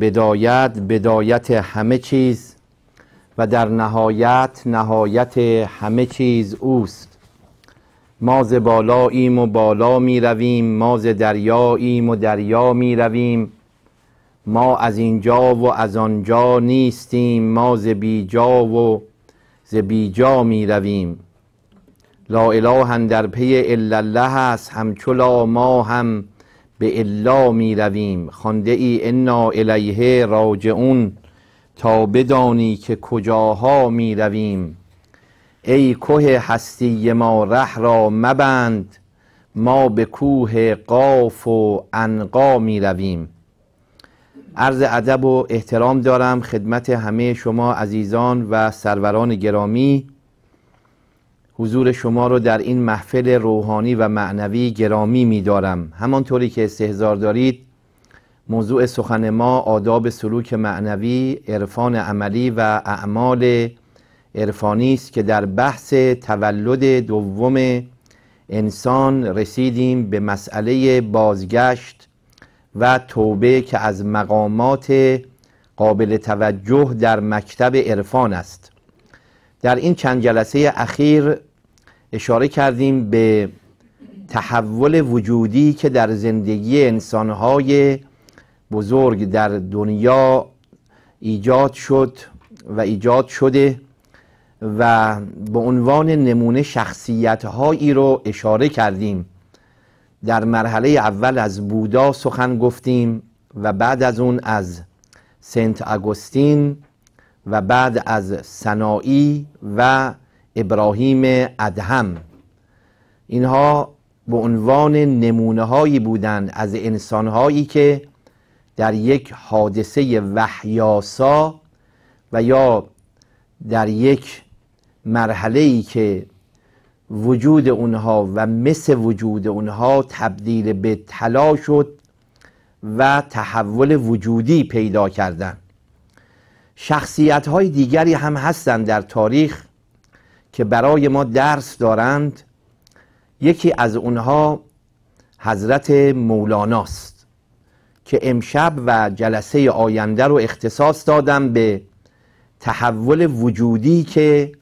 بدایت بدایت همه چیز و در نهایت نهایت همه چیز اوست ما ز بالاییم و بالا می رویم ما ز دریاییم و دریا می رویم ما از اینجا و از آنجا نیستیم ما ز بیجا و ز بیجا می رویم لا اله در پی الا الله هست همچو ما هم به الا می رویم خانده ای انا الیه راجعون تا بدانی که کجاها می رویم ای کوه هستی ما ره را مبند ما به کوه قاف و انقا می رویم عرض ادب و احترام دارم خدمت همه شما عزیزان و سروران گرامی حضور شما رو در این محفل روحانی و معنوی گرامی میدارم همانطوری که استهزار دارید موضوع سخن ما آداب سلوک معنوی عرفان عملی و اعمال عرفانی است که در بحث تولد دوم انسان رسیدیم به مسئله بازگشت و توبه که از مقامات قابل توجه در مکتب عرفان است در این چند جلسه اخیر اشاره کردیم به تحول وجودی که در زندگی انسانهای بزرگ در دنیا ایجاد شد و ایجاد شده و به عنوان نمونه شخصیت رو اشاره کردیم در مرحله اول از بودا سخن گفتیم و بعد از اون از سنت اگوستین و بعد از سنائی و ابراهیم ادهم اینها به عنوان نمونه هایی بودند از انسان هایی که در یک حادثه وحیاسا و یا در یک مرحله ای که وجود اونها و مثل وجود اونها تبدیل به طلا شد و تحول وجودی پیدا کردن شخصیت های دیگری هم هستند در تاریخ که برای ما درس دارند یکی از اونها حضرت مولاناست که امشب و جلسه آینده رو اختصاص دادم به تحول وجودی که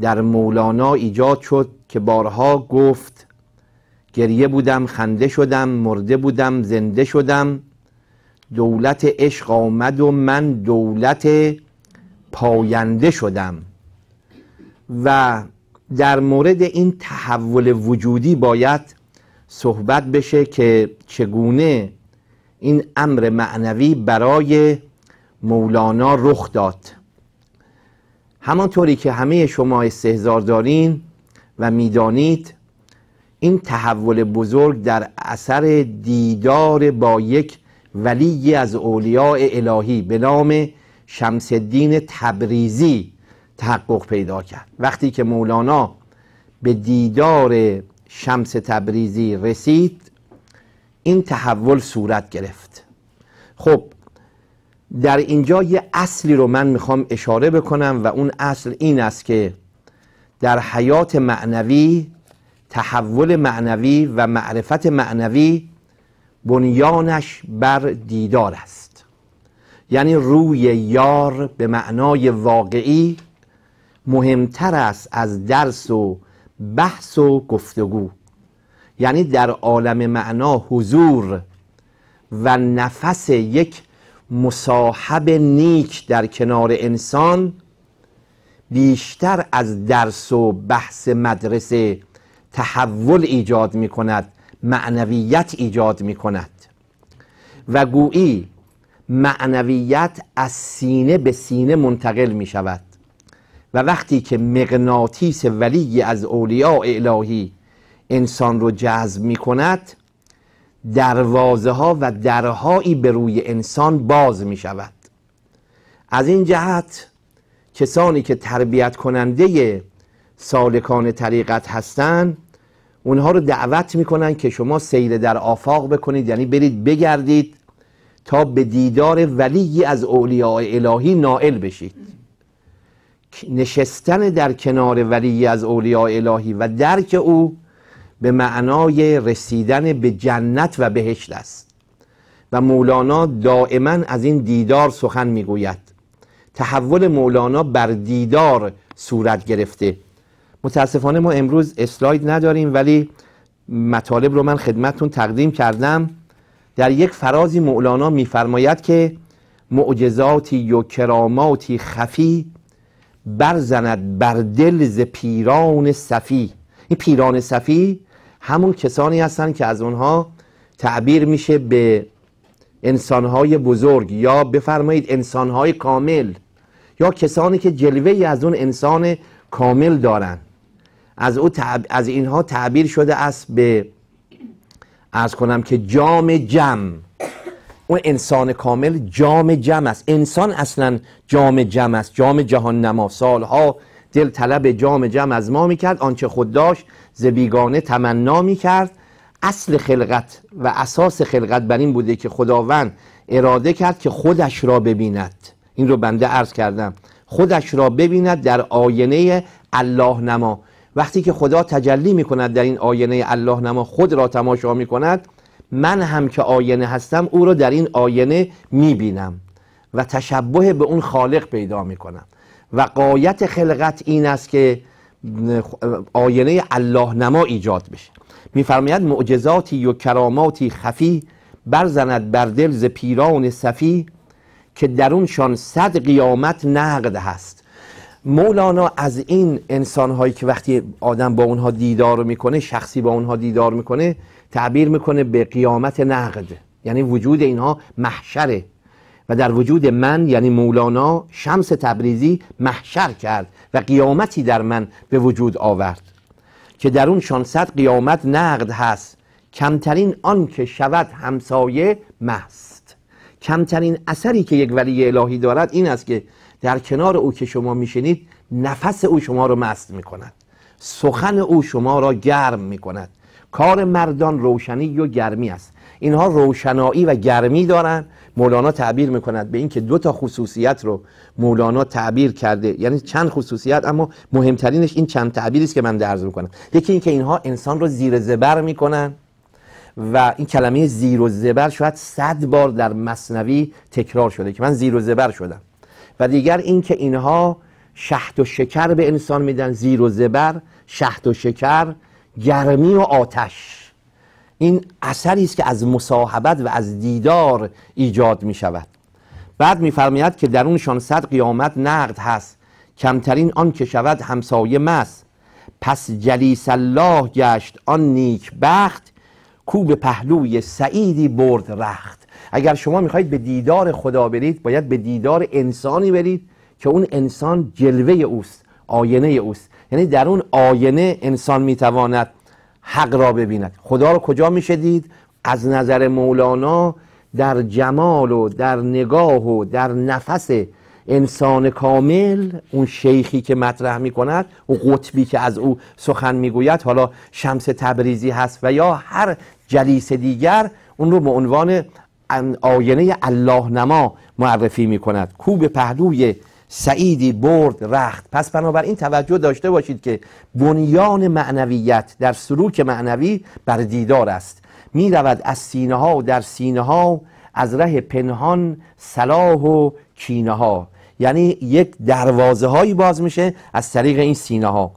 در مولانا ایجاد شد که بارها گفت گریه بودم خنده شدم مرده بودم زنده شدم دولت عشق آمد و من دولت پاینده شدم و در مورد این تحول وجودی باید صحبت بشه که چگونه این امر معنوی برای مولانا رخ داد همانطوری که همه شما استهزار دارین و میدانید این تحول بزرگ در اثر دیدار با یک ولی از اولیاء الهی به نام شمس تبریزی تحقق پیدا کرد وقتی که مولانا به دیدار شمس تبریزی رسید این تحول صورت گرفت خب در اینجا یه اصلی رو من میخوام اشاره بکنم و اون اصل این است که در حیات معنوی تحول معنوی و معرفت معنوی بنیانش بر دیدار است یعنی روی یار به معنای واقعی مهمتر است از درس و بحث و گفتگو یعنی در عالم معنا حضور و نفس یک مصاحب نیک در کنار انسان بیشتر از درس و بحث مدرسه تحول ایجاد می کند معنویت ایجاد می کند و گویی معنویت از سینه به سینه منتقل می شود و وقتی که مغناطیس ولی از اولیاء الهی انسان رو جذب می کند دروازه ها و درهایی به روی انسان باز می شود از این جهت کسانی که تربیت کننده سالکان طریقت هستند اونها رو دعوت میکنن که شما سیر در آفاق بکنید یعنی برید بگردید تا به دیدار ولی از اولیاء الهی نائل بشید نشستن در کنار ولی از اولیاء الهی و درک او به معنای رسیدن به جنت و بهشت است و مولانا دائما از این دیدار سخن میگوید تحول مولانا بر دیدار صورت گرفته متاسفانه ما امروز اسلاید نداریم ولی مطالب رو من خدمتتون تقدیم کردم در یک فرازی مولانا میفرماید که معجزاتی و کراماتی خفی برزند بر دل ز پیران صفی این پیران صفی همون کسانی هستند که از اونها تعبیر میشه به انسانهای بزرگ یا بفرمایید انسانهای کامل یا کسانی که جلوه از اون انسان کامل دارن از, او از اینها تعبیر شده است به ارز کنم که جام جم اون انسان کامل جام جمع است انسان اصلا جام جمع است جام جهان نما سالها دل طلب جام جمع از ما میکرد آنچه خود داشت ز بیگانه تمنا میکرد اصل خلقت و اساس خلقت بر این بوده که خداوند اراده کرد که خودش را ببیند این رو بنده عرض کردم خودش را ببیند در آینه الله نما وقتی که خدا تجلی میکند در این آینه الله نما خود را تماشا میکند من هم که آینه هستم او را در این آینه میبینم و تشبه به اون خالق پیدا میکنم و قایت خلقت این است که آینه الله نما ایجاد بشه میفرماید معجزاتی و کراماتی خفی برزند بر دل ز پیران صفی که در شان صد قیامت نقد هست مولانا از این انسان هایی که وقتی آدم با اونها دیدار میکنه شخصی با اونها دیدار میکنه تعبیر میکنه به قیامت نقد یعنی وجود اینها محشره و در وجود من یعنی مولانا شمس تبریزی محشر کرد و قیامتی در من به وجود آورد که در اون شانصد قیامت نقد هست کمترین آن که شود همسایه مست کمترین اثری که یک ولی الهی دارد این است که در کنار او که شما میشنید نفس او شما را مست میکند سخن او شما را گرم میکند کار مردان روشنی و گرمی است اینها روشنایی و گرمی دارن مولانا تعبیر میکند به اینکه دو تا خصوصیت رو مولانا تعبیر کرده یعنی چند خصوصیت اما مهمترینش این چند تعبیری است که من درز میکنم یکی اینکه اینها انسان رو زیر زبر میکنن و این کلمه زیر و زبر شاید صد بار در مصنوی تکرار شده که من زیر و زبر شدم و دیگر اینکه اینها شهد و شکر به انسان میدن زیر و زبر شهد و شکر گرمی و آتش این اثری است که از مصاحبت و از دیدار ایجاد می شود بعد میفرماید که در شان صد قیامت نقد هست کمترین آن که شود همسایه مس، پس جلیس الله گشت آن نیک بخت کوب پهلوی سعیدی برد رخت اگر شما میخواهید به دیدار خدا برید باید به دیدار انسانی برید که اون انسان جلوه اوست آینه اوست یعنی در اون آینه انسان میتواند حق را ببیند خدا را کجا میشه دید از نظر مولانا در جمال و در نگاه و در نفس انسان کامل اون شیخی که مطرح میکند کند اون قطبی که از او سخن میگوید حالا شمس تبریزی هست و یا هر جلیس دیگر اون رو به عنوان آینه الله نما معرفی میکند کوب پهلوی سعیدی برد رخت پس بنابراین توجه داشته باشید که بنیان معنویت در سلوک معنوی بر دیدار است می رود از سینه ها و در سینه ها از ره پنهان صلاح و کینه ها یعنی یک دروازه هایی باز میشه از طریق این سینه ها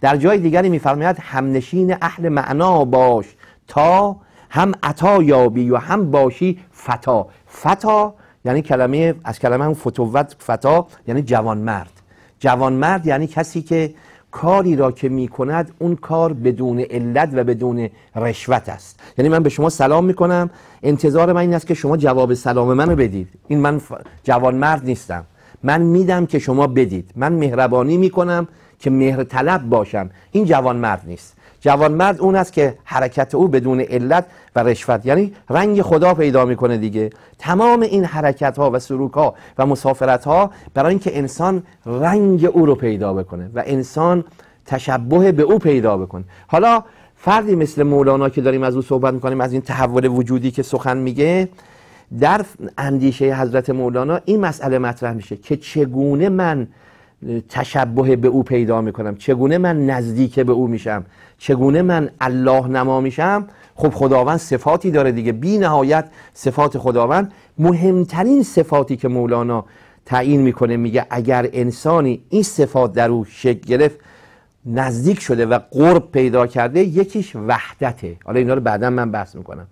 در جای دیگری میفرماید همنشین اهل معنا باش تا هم عطا یابی و هم باشی فتا فتا یعنی کلمه از کلمه هم فتوت فتا یعنی جوانمرد جوانمرد یعنی کسی که کاری را که می کند اون کار بدون علت و بدون رشوت است یعنی من به شما سلام می کنم انتظار من این است که شما جواب سلام منو بدید این من جوان مرد نیستم من میدم که شما بدید من مهربانی می کنم که مهر طلب باشم این جوان مرد نیست جوان مرد اون است که حرکت او بدون علت و رشوت یعنی رنگ خدا پیدا میکنه دیگه تمام این حرکت ها و سروک ها و مسافرت ها برای اینکه انسان رنگ او رو پیدا بکنه و انسان تشبه به او پیدا بکنه حالا فردی مثل مولانا که داریم از او صحبت میکنیم از این تحول وجودی که سخن میگه در اندیشه حضرت مولانا این مسئله مطرح میشه که چگونه من تشبه به او پیدا میکنم چگونه من نزدیک به او میشم چگونه من الله نما میشم خب خداوند صفاتی داره دیگه بی نهایت صفات خداوند مهمترین صفاتی که مولانا تعیین میکنه میگه اگر انسانی این صفات در او شکل گرفت نزدیک شده و قرب پیدا کرده یکیش وحدته حالا اینا رو بعدا من بحث میکنم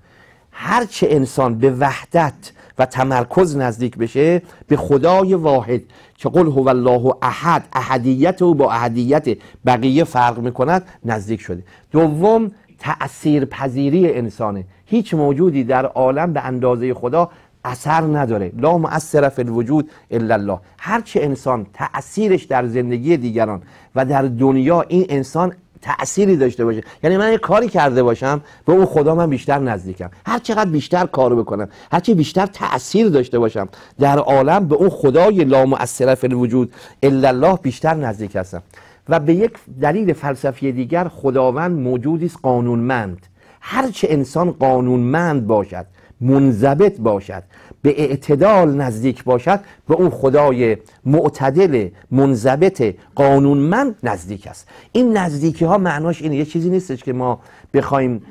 هرچه انسان به وحدت و تمرکز نزدیک بشه به خدای واحد که قل هو الله احد احدیت او با احدیت بقیه فرق میکند نزدیک شده دوم تأثیر پذیری انسانه هیچ موجودی در عالم به اندازه خدا اثر نداره لا مؤثر فی الوجود الا الله هرچه انسان تأثیرش در زندگی دیگران و در دنیا این انسان تأثیری داشته باشه یعنی من یه کاری کرده باشم به اون خدا من بیشتر نزدیکم هر چقدر بیشتر کارو بکنم هر چی بیشتر تأثیر داشته باشم در عالم به اون خدای لا مؤثر فی الوجود الا الله بیشتر نزدیک هستم و به یک دلیل فلسفی دیگر خداوند موجودی است قانونمند هر چه انسان قانونمند باشد منضبط باشد به اعتدال نزدیک باشد به اون خدای معتدل منضبط قانونمند نزدیک است این نزدیکی ها معناش اینه یه چیزی نیستش که ما بخوایم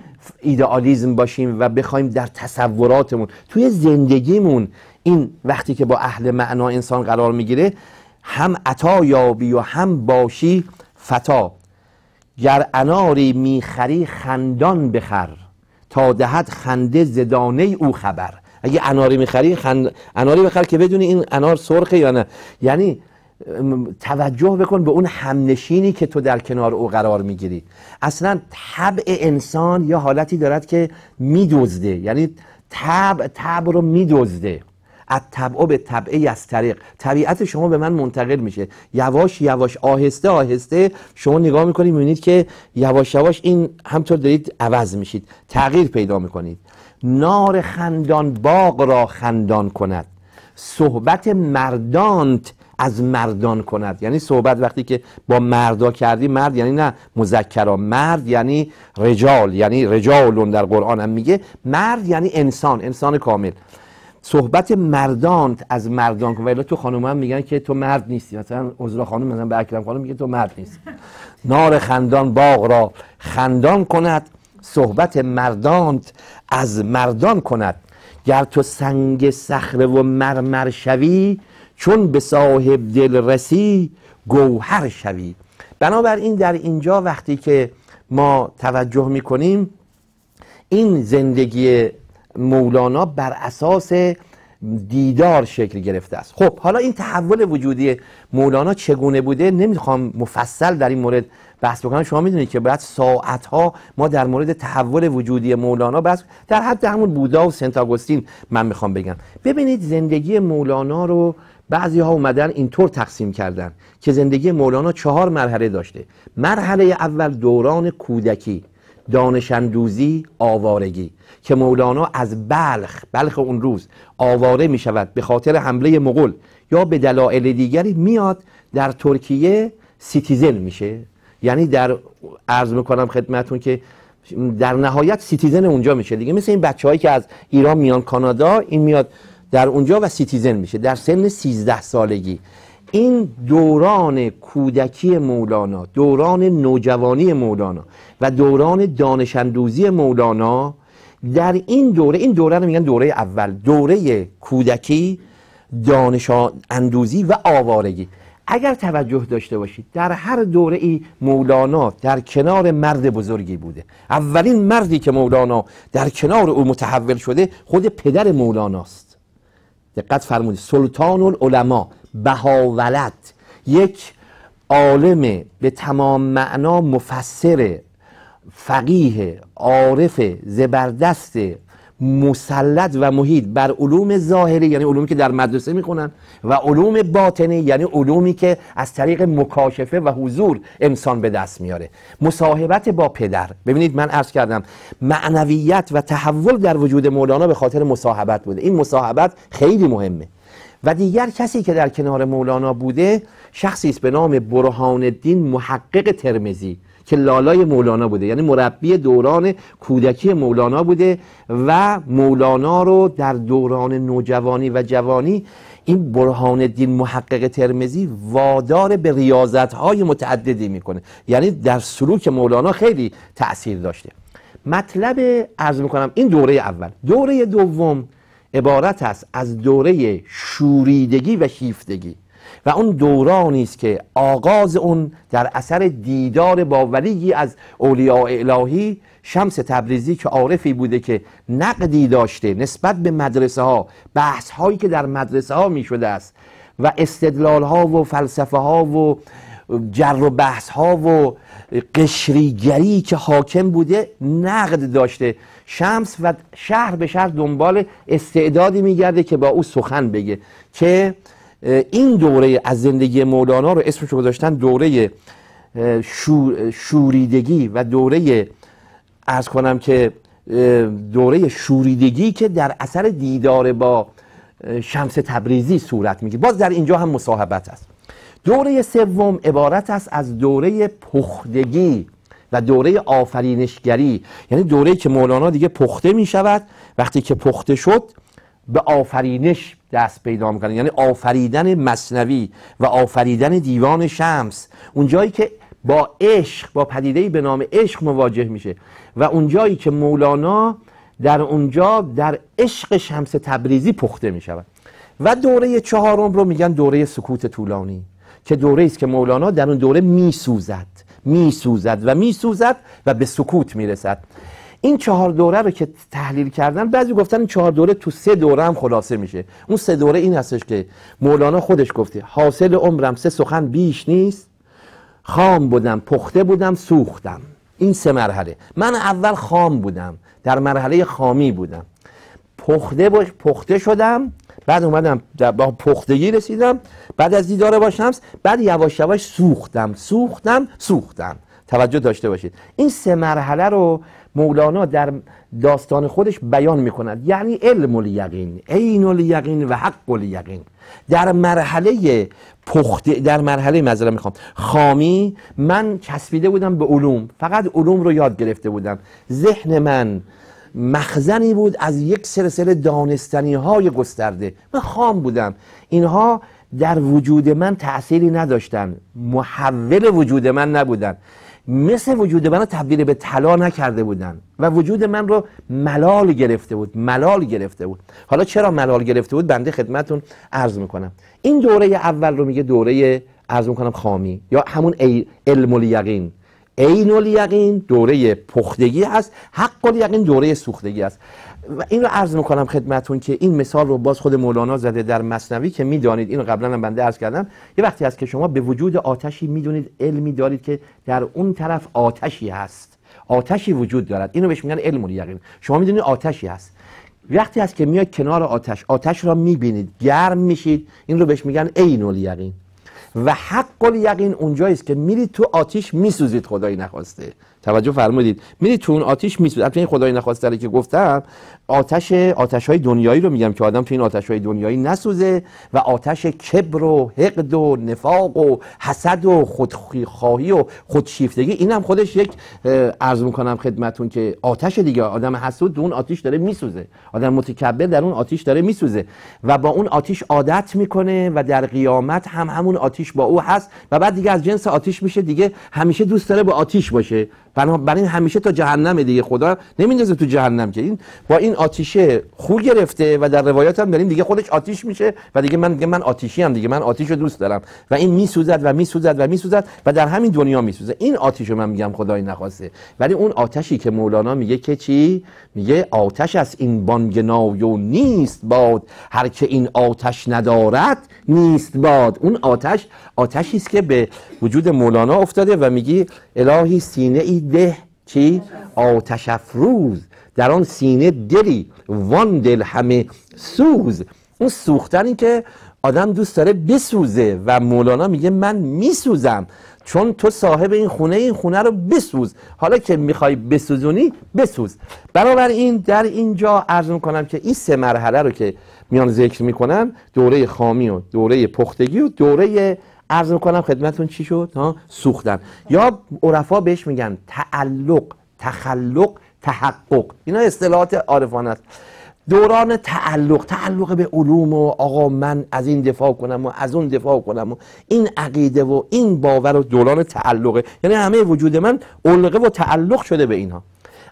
ایدئالیزم باشیم و بخوایم در تصوراتمون توی زندگیمون این وقتی که با اهل معنا انسان قرار میگیره هم عطا یابی و هم باشی فتا گر اناری میخری خندان بخر تا دهد خنده زدانه او خبر اگه اناری میخری خند... اناری بخر که بدونی این انار سرخه یا نه یعنی توجه بکن به اون همنشینی که تو در کنار او قرار میگیری اصلا طبع انسان یا حالتی دارد که میدزده یعنی طبع طبع رو میدزده طبع به طبعه از طریق طبیعت شما به من منتقل میشه یواش یواش آهسته آهسته شما نگاه میکنید میبینید که یواش یواش این همطور دارید عوض میشید تغییر پیدا میکنید نار خندان باغ را خندان کند صحبت مردانت از مردان کند یعنی صحبت وقتی که با مردا کردی مرد یعنی نه مذکرا مرد یعنی رجال یعنی رجالون در قرآن هم میگه مرد یعنی انسان انسان کامل صحبت مردان از مردان کن ولی تو خانم هم میگن که تو مرد نیستی مثلا عذرا خانم مثلا به اکرم خانم میگه تو مرد نیستی نار خندان باغ را خندان کند صحبت مردانت از مردان کند گر تو سنگ صخره و مرمر شوی چون به صاحب دل رسی گوهر شوی بنابراین در اینجا وقتی که ما توجه میکنیم این زندگی مولانا بر اساس دیدار شکل گرفته است خب حالا این تحول وجودی مولانا چگونه بوده نمیخوام مفصل در این مورد بحث بکنم شما میدونید که بعد ساعت ها ما در مورد تحول وجودی مولانا بحث در حد همون بودا و سنت آگوستین من میخوام بگم ببینید زندگی مولانا رو بعضی ها اومدن اینطور تقسیم کردن که زندگی مولانا چهار مرحله داشته مرحله اول دوران کودکی دانشندوزی آوارگی که مولانا از بلخ بلخ اون روز آواره می شود به خاطر حمله مغول یا به دلایل دیگری میاد در ترکیه سیتیزن میشه یعنی در عرض میکنم خدمتون که در نهایت سیتیزن اونجا میشه دیگه مثل این بچه هایی که از ایران میان کانادا این میاد در اونجا و سیتیزن میشه در سن 13 سالگی این دوران کودکی مولانا دوران نوجوانی مولانا و دوران دانشندوزی مولانا در این دوره این دوره رو میگن دوره اول دوره کودکی دانش اندوزی و آوارگی اگر توجه داشته باشید در هر دوره ای مولانا در کنار مرد بزرگی بوده اولین مردی که مولانا در کنار او متحول شده خود پدر مولاناست دقت فرمودید سلطان العلماء بهاولت یک عالم به تمام معنا مفسر فقیه عارف زبردست مسلط و محیط بر علوم ظاهری یعنی علومی که در مدرسه میخونن و علوم باطنی یعنی علومی که از طریق مکاشفه و حضور انسان به دست میاره مصاحبت با پدر ببینید من عرض کردم معنویت و تحول در وجود مولانا به خاطر مصاحبت بوده این مصاحبت خیلی مهمه و دیگر کسی که در کنار مولانا بوده شخصی است به نام برهان الدین محقق ترمزی که لالای مولانا بوده یعنی مربی دوران کودکی مولانا بوده و مولانا رو در دوران نوجوانی و جوانی این برهان الدین محقق ترمزی وادار به ریاضت های متعددی میکنه یعنی در سلوک مولانا خیلی تاثیر داشته مطلب عرض میکنم این دوره اول دوره دوم عبارت است از دوره شوریدگی و شیفتگی و اون دورانی است که آغاز اون در اثر دیدار با ولیی از اولیاء الهی شمس تبریزی که عارفی بوده که نقدی داشته نسبت به مدرسه ها بحث هایی که در مدرسه ها می شده است و استدلال ها و فلسفه ها و جر و بحث ها و قشریگری که حاکم بوده نقد داشته شمس و شهر به شهر دنبال استعدادی میگرده که با او سخن بگه که این دوره از زندگی مولانا رو اسمش رو گذاشتن دوره شور، شوریدگی و دوره از کنم که دوره شوریدگی که در اثر دیدار با شمس تبریزی صورت میگیره باز در اینجا هم مصاحبت است دوره سوم عبارت است از دوره پختگی و دوره آفرینشگری یعنی دوره که مولانا دیگه پخته می شود وقتی که پخته شد به آفرینش دست پیدا میکنه یعنی آفریدن مصنوی و آفریدن دیوان شمس اونجایی که با عشق با پدیدهی به نام عشق مواجه میشه و اونجایی که مولانا در اونجا در عشق شمس تبریزی پخته می شود و دوره چهارم رو میگن دوره سکوت طولانی که دوره است که مولانا در اون دوره میسوزد می سوزد و می سوزد و به سکوت میرسد این چهار دوره رو که تحلیل کردن بعضی گفتن این چهار دوره تو سه دوره هم خلاصه میشه اون سه دوره این هستش که مولانا خودش گفته حاصل عمرم سه سخن بیش نیست خام بودم پخته بودم سوختم این سه مرحله من اول خام بودم در مرحله خامی بودم پخته, پخته شدم بعد اومدم با پختگی رسیدم بعد از دیدار با شمس بعد یواش یواش سوختم سوختم سوختم توجه داشته باشید این سه مرحله رو مولانا در داستان خودش بیان کند یعنی علم الیقین عین الیقین و حق الیقین در مرحله پخت، در مرحله می میخوام خامی من چسبیده بودم به علوم فقط علوم رو یاد گرفته بودم ذهن من مخزنی بود از یک سلسله دانستنی های گسترده من خام بودم اینها در وجود من تأثیری نداشتن محول وجود من نبودن مثل وجود من رو تبدیل به طلا نکرده بودن و وجود من رو ملال گرفته بود ملال گرفته بود حالا چرا ملال گرفته بود بنده خدمتون عرض میکنم این دوره اول رو میگه دوره عرض میکنم خامی یا همون علم الیقین عین الیقین دوره پختگی است حق الیقین دوره سوختگی است و این رو عرض میکنم خدمتون که این مثال رو باز خود مولانا زده در مصنوی که میدانید اینو قبلا هم بنده عرض کردم یه وقتی هست که شما به وجود آتشی میدونید علمی دارید که در اون طرف آتشی هست آتشی وجود دارد اینو بهش میگن علم الیقین شما میدونید آتشی هست وقتی هست که میاد کنار آتش آتش را میبینید گرم میشید این رو بهش میگن عین الیقین و حق یقین اونجاییست که میرید تو آتیش میسوزید خدایی نخواسته توجه فرمودید میرید تو اون آتیش میسوزید البته این خدای نخواسته که گفتم آتش آتش های دنیایی رو میگم که آدم تو این آتش های دنیایی نسوزه و آتش کبر و حقد و نفاق و حسد و خودخواهی و خودشیفتگی این هم خودش یک عرض میکنم خدمتون که آتش دیگه آدم حسود اون آتش داره میسوزه آدم متکبر در اون آتش داره میسوزه و با اون آتیش عادت میکنه و در قیامت هم همون آتش با او هست و بعد دیگه از جنس آتش میشه دیگه همیشه دوست داره با آتش باشه بنابراین همیشه تا جهنم دیگه خدا نمیندازه تو جهنم که این با این آتیشه خو گرفته و در روایات هم داریم دیگه خودش آتیش میشه و دیگه من دیگه من آتیشی هم دیگه من آتیش رو دوست دارم و این میسوزد و میسوزد و میسوزد و در همین دنیا میسوزه این آتیشو من میگم خدای نخواسته ولی اون آتشی که مولانا میگه که چی میگه آتش از این بانگ نایو نیست باد هر که این آتش ندارد نیست باد اون آتش آتشی است که به وجود مولانا افتاده و میگی الهی سینه ای ده چی؟ آتش افروز در آن سینه دلی وان دل همه سوز اون سوختنی که آدم دوست داره بسوزه و مولانا میگه من میسوزم چون تو صاحب این خونه این خونه رو بسوز حالا که میخوای بسوزونی بسوز این در اینجا عرض میکنم که این سه مرحله رو که میان ذکر میکنم دوره خامی و دوره پختگی و دوره عرض میکنم خدمتون چی شد ها سوختن یا عرفا بهش میگن تعلق تخلق تحقق اینا اصطلاحات عارفان است دوران تعلق تعلق به علوم و آقا من از این دفاع کنم و از اون دفاع کنم و این عقیده و این باور و دوران تعلق یعنی همه وجود من علقه و تعلق شده به اینها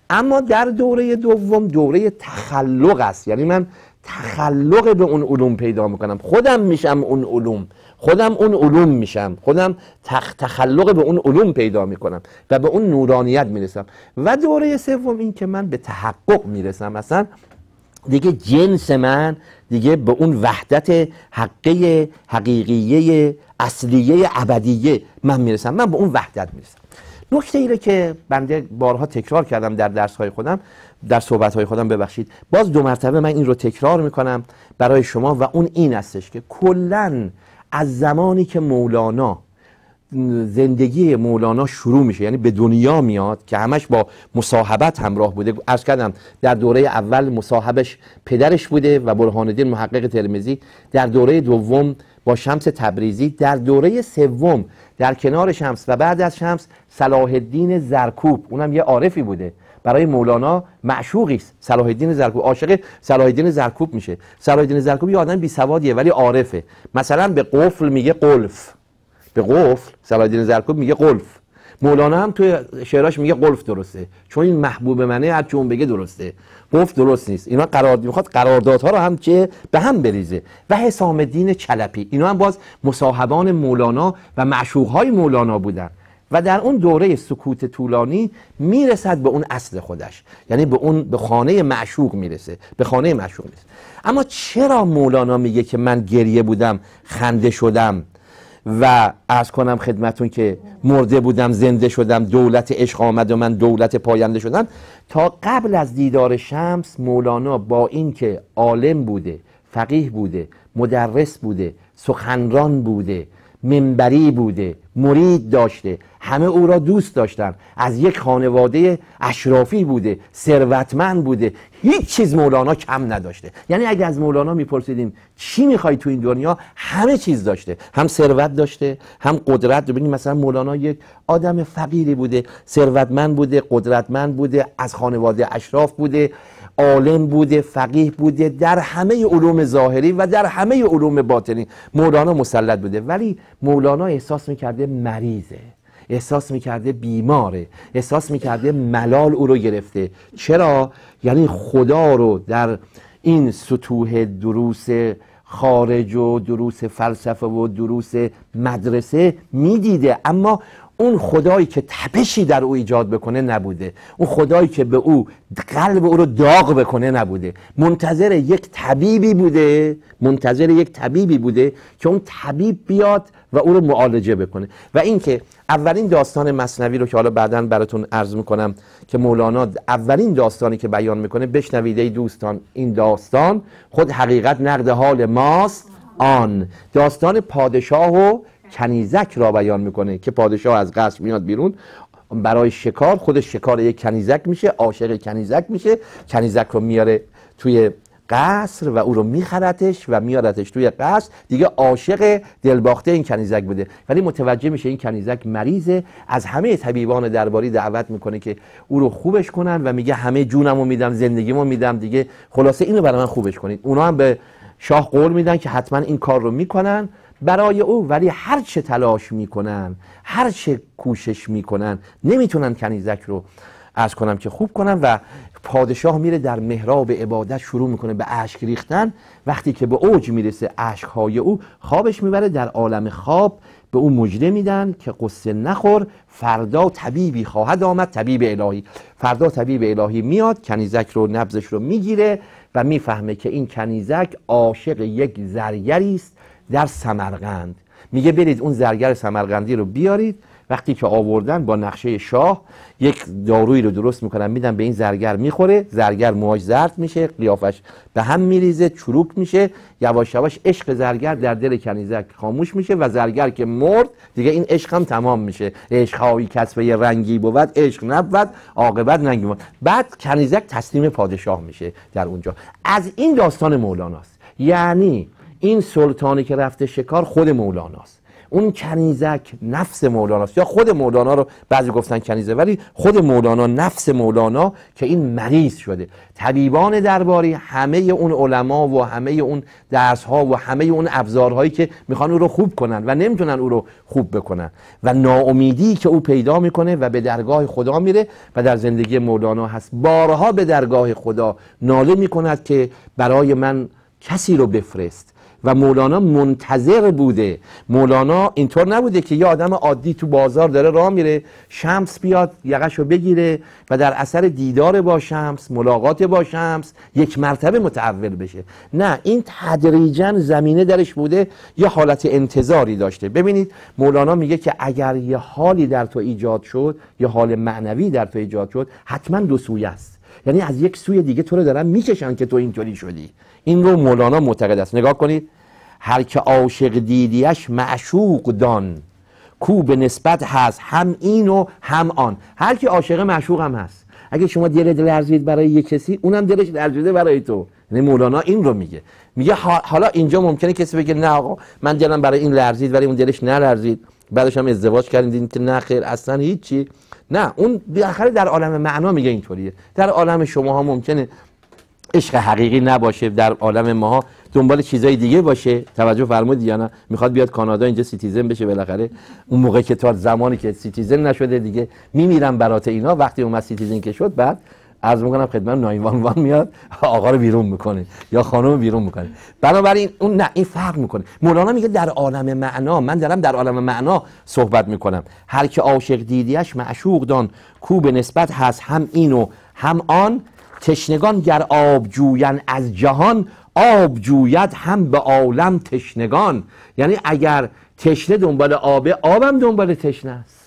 اما در دوره دوم دوره تخلق است یعنی من تخلق به اون علوم پیدا میکنم خودم میشم اون علوم خودم اون علوم میشم خودم تخلق به اون علوم پیدا میکنم و به اون نورانیت میرسم و دوره سوم این که من به تحقق میرسم اصلا دیگه جنس من دیگه به اون وحدت حقه حقیقیه اصلیه ابدیه من میرسم من به اون وحدت میرسم نکته ایره که بنده بارها تکرار کردم در درس های خودم در صحبت های خودم ببخشید باز دو مرتبه من این رو تکرار میکنم برای شما و اون این استش که کلن از زمانی که مولانا زندگی مولانا شروع میشه یعنی به دنیا میاد که همش با مصاحبت همراه بوده از کردم در دوره اول مصاحبش پدرش بوده و برهان الدین محقق ترمزی در دوره دوم با شمس تبریزی در دوره سوم در کنار شمس و بعد از شمس صلاح الدین زرکوب اونم یه عارفی بوده برای مولانا معشوقی است صلاح الدین زرکوب عاشق صلاح الدین زرکوب میشه صلاح الدین زرکوب یه آدم بی سوادیه ولی عارفه مثلا به قفل میگه قلف به قفل صلاح الدین زرکوب میگه قلف مولانا هم توی شعراش میگه قلف درسته چون این محبوب منه هر چون بگه درسته قفل درست نیست اینا قرار میخواد قراردادها رو هم چه به هم بریزه و حسام الدین چلپی اینا هم باز مصاحبان مولانا و معشوقهای مولانا بودن و در اون دوره سکوت طولانی میرسد به اون اصل خودش یعنی به اون به خانه معشوق میرسه به خانه معشوق میرسه اما چرا مولانا میگه که من گریه بودم خنده شدم و از کنم خدمتون که مرده بودم زنده شدم دولت عشق آمد و من دولت پاینده شدم تا قبل از دیدار شمس مولانا با اینکه عالم بوده فقیه بوده مدرس بوده سخنران بوده منبری بوده مرید داشته همه او را دوست داشتن از یک خانواده اشرافی بوده ثروتمند بوده هیچ چیز مولانا کم نداشته یعنی اگر از مولانا میپرسیدیم چی میخوای تو این دنیا همه چیز داشته هم ثروت داشته هم قدرت ببینید مثلا مولانا یک آدم فقیری بوده ثروتمند بوده قدرتمند بوده از خانواده اشراف بوده عالم بوده فقیه بوده در همه علوم ظاهری و در همه علوم باطنی مولانا مسلط بوده ولی مولانا احساس میکرده مریضه احساس میکرده بیماره احساس میکرده ملال او رو گرفته چرا؟ یعنی خدا رو در این سطوح دروس خارج و دروس فلسفه و دروس مدرسه میدیده اما اون خدایی که تپشی در او ایجاد بکنه نبوده اون خدایی که به او قلب او رو داغ بکنه نبوده منتظر یک طبیبی بوده منتظر یک طبیبی بوده که اون طبیب بیاد و او رو معالجه بکنه و اینکه اولین داستان مصنوی رو که حالا بعدا براتون عرض میکنم که مولانا اولین داستانی که بیان میکنه بشنوید ای دوستان این داستان خود حقیقت نقد حال ماست آن داستان پادشاه و کنیزک را بیان میکنه که پادشاه از قصر میاد بیرون برای شکار خودش شکار یک کنیزک میشه عاشق کنیزک میشه کنیزک رو میاره توی قصر و او رو میخرتش و میارتش توی قصر دیگه عاشق دلباخته این کنیزک بده ولی متوجه میشه این کنیزک مریضه از همه طبیبان درباری دعوت میکنه که او رو خوبش کنن و میگه همه جونمو میدم زندگیمو میدم دیگه خلاصه اینو برای من خوبش کنید اونا هم به شاه قول میدن که حتما این کار رو میکنن برای او ولی هر چه تلاش میکنن هر چه کوشش میکنن نمیتونن کنیزک رو از کنم که خوب کنم و پادشاه میره در مهراب عبادت شروع میکنه به اشک ریختن وقتی که به اوج میرسه های او خوابش میبره در عالم خواب به او مجده میدن که قصه نخور فردا طبیبی خواهد آمد طبیب الهی فردا طبیب الهی میاد کنیزک رو نبزش رو میگیره و میفهمه که این کنیزک عاشق یک زرگری است در سمرقند میگه برید اون زرگر سمرقندی رو بیارید وقتی که آوردن با نقشه شاه یک دارویی رو درست میکنن میدن به این زرگر میخوره زرگر موهاش زرد میشه قیافش به هم میریزه چروک میشه یواش یواش عشق زرگر در دل کنیزک خاموش میشه و زرگر که مرد دیگه این عشق هم تمام میشه عشق هایی کسبه رنگی بود عشق نبود عاقبت ننگی بود بعد کنیزک تسلیم پادشاه میشه در اونجا از این داستان مولاناست یعنی این سلطانی که رفته شکار خود مولاناست اون کنیزک نفس مولاناست یا خود مولانا رو بعضی گفتن کنیزه ولی خود مولانا نفس مولانا که این مریض شده طبیبان درباری همه اون علما و همه اون درس ها و همه اون ابزارهایی که میخوان او رو خوب کنن و نمیتونن او رو خوب بکنن و ناامیدی که او پیدا میکنه و به درگاه خدا میره و در زندگی مولانا هست بارها به درگاه خدا ناله میکند که برای من کسی رو بفرست و مولانا منتظر بوده مولانا اینطور نبوده که یه آدم عادی تو بازار داره راه میره شمس بیاد یقش رو بگیره و در اثر دیدار با شمس ملاقات با شمس یک مرتبه متعول بشه نه این تدریجا زمینه درش بوده یه حالت انتظاری داشته ببینید مولانا میگه که اگر یه حالی در تو ایجاد شد یه حال معنوی در تو ایجاد شد حتما دو سویه است یعنی از یک سوی دیگه تو رو دارن میکشن که تو اینطوری شدی این رو مولانا معتقد است نگاه کنید هر که عاشق دیدیش معشوق دان کو به نسبت هست هم این و هم آن هر که عاشق معشوق هم هست اگه شما دلت لرزید برای یک کسی اونم دلش لرزیده برای تو یعنی مولانا این رو میگه میگه حالا اینجا ممکنه کسی بگه نه آقا من دلم برای این لرزید ولی اون دلش نلرزید بعدش هم ازدواج کردیم که نه خیر اصلا هیچی نه اون بالاخره در عالم معنا میگه اینطوریه در عالم شماها ممکنه عشق حقیقی نباشه در عالم ها دنبال چیزای دیگه باشه توجه فرمودید یا نه میخواد بیاد کانادا اینجا سیتیزن بشه بالاخره اون موقع که تا زمانی که سیتیزن نشده دیگه میمیرم برات اینا وقتی اومد سیتیزن که شد بعد عرض میکنم خدمت نایوان وان میاد آقا رو بیرون میکنه یا خانم رو بیرون میکنه بنابراین اون نه این فرق میکنه مولانا میگه در عالم معنا من دارم در عالم معنا صحبت میکنم هر که عاشق دیدیش معشوق دان کو به نسبت هست هم اینو هم آن تشنگان گر آب جوین از جهان آب جوید هم به عالم تشنگان یعنی اگر تشنه دنبال آبه آبم دنبال تشنه است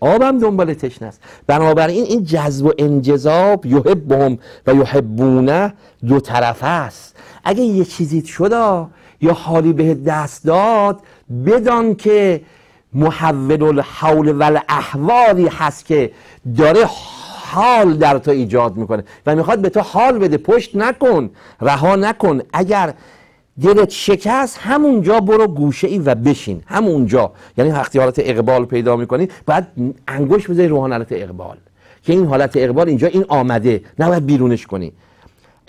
آبم دنبال تشنه است بنابراین این جذب و انجذاب یحبهم و یحبونه دو طرف است اگه یه چیزی شد، یا حالی به دست داد بدان که محول الحول و الاحوالی هست که داره حال در تو ایجاد میکنه و میخواد به تو حال بده پشت نکن رها نکن اگر دلت شکست همونجا برو گوشه ای و بشین همونجا یعنی وقتی حالت اقبال پیدا میکنی باید انگوش بذاری روحان حالت اقبال که این حالت اقبال اینجا این آمده نباید بیرونش کنی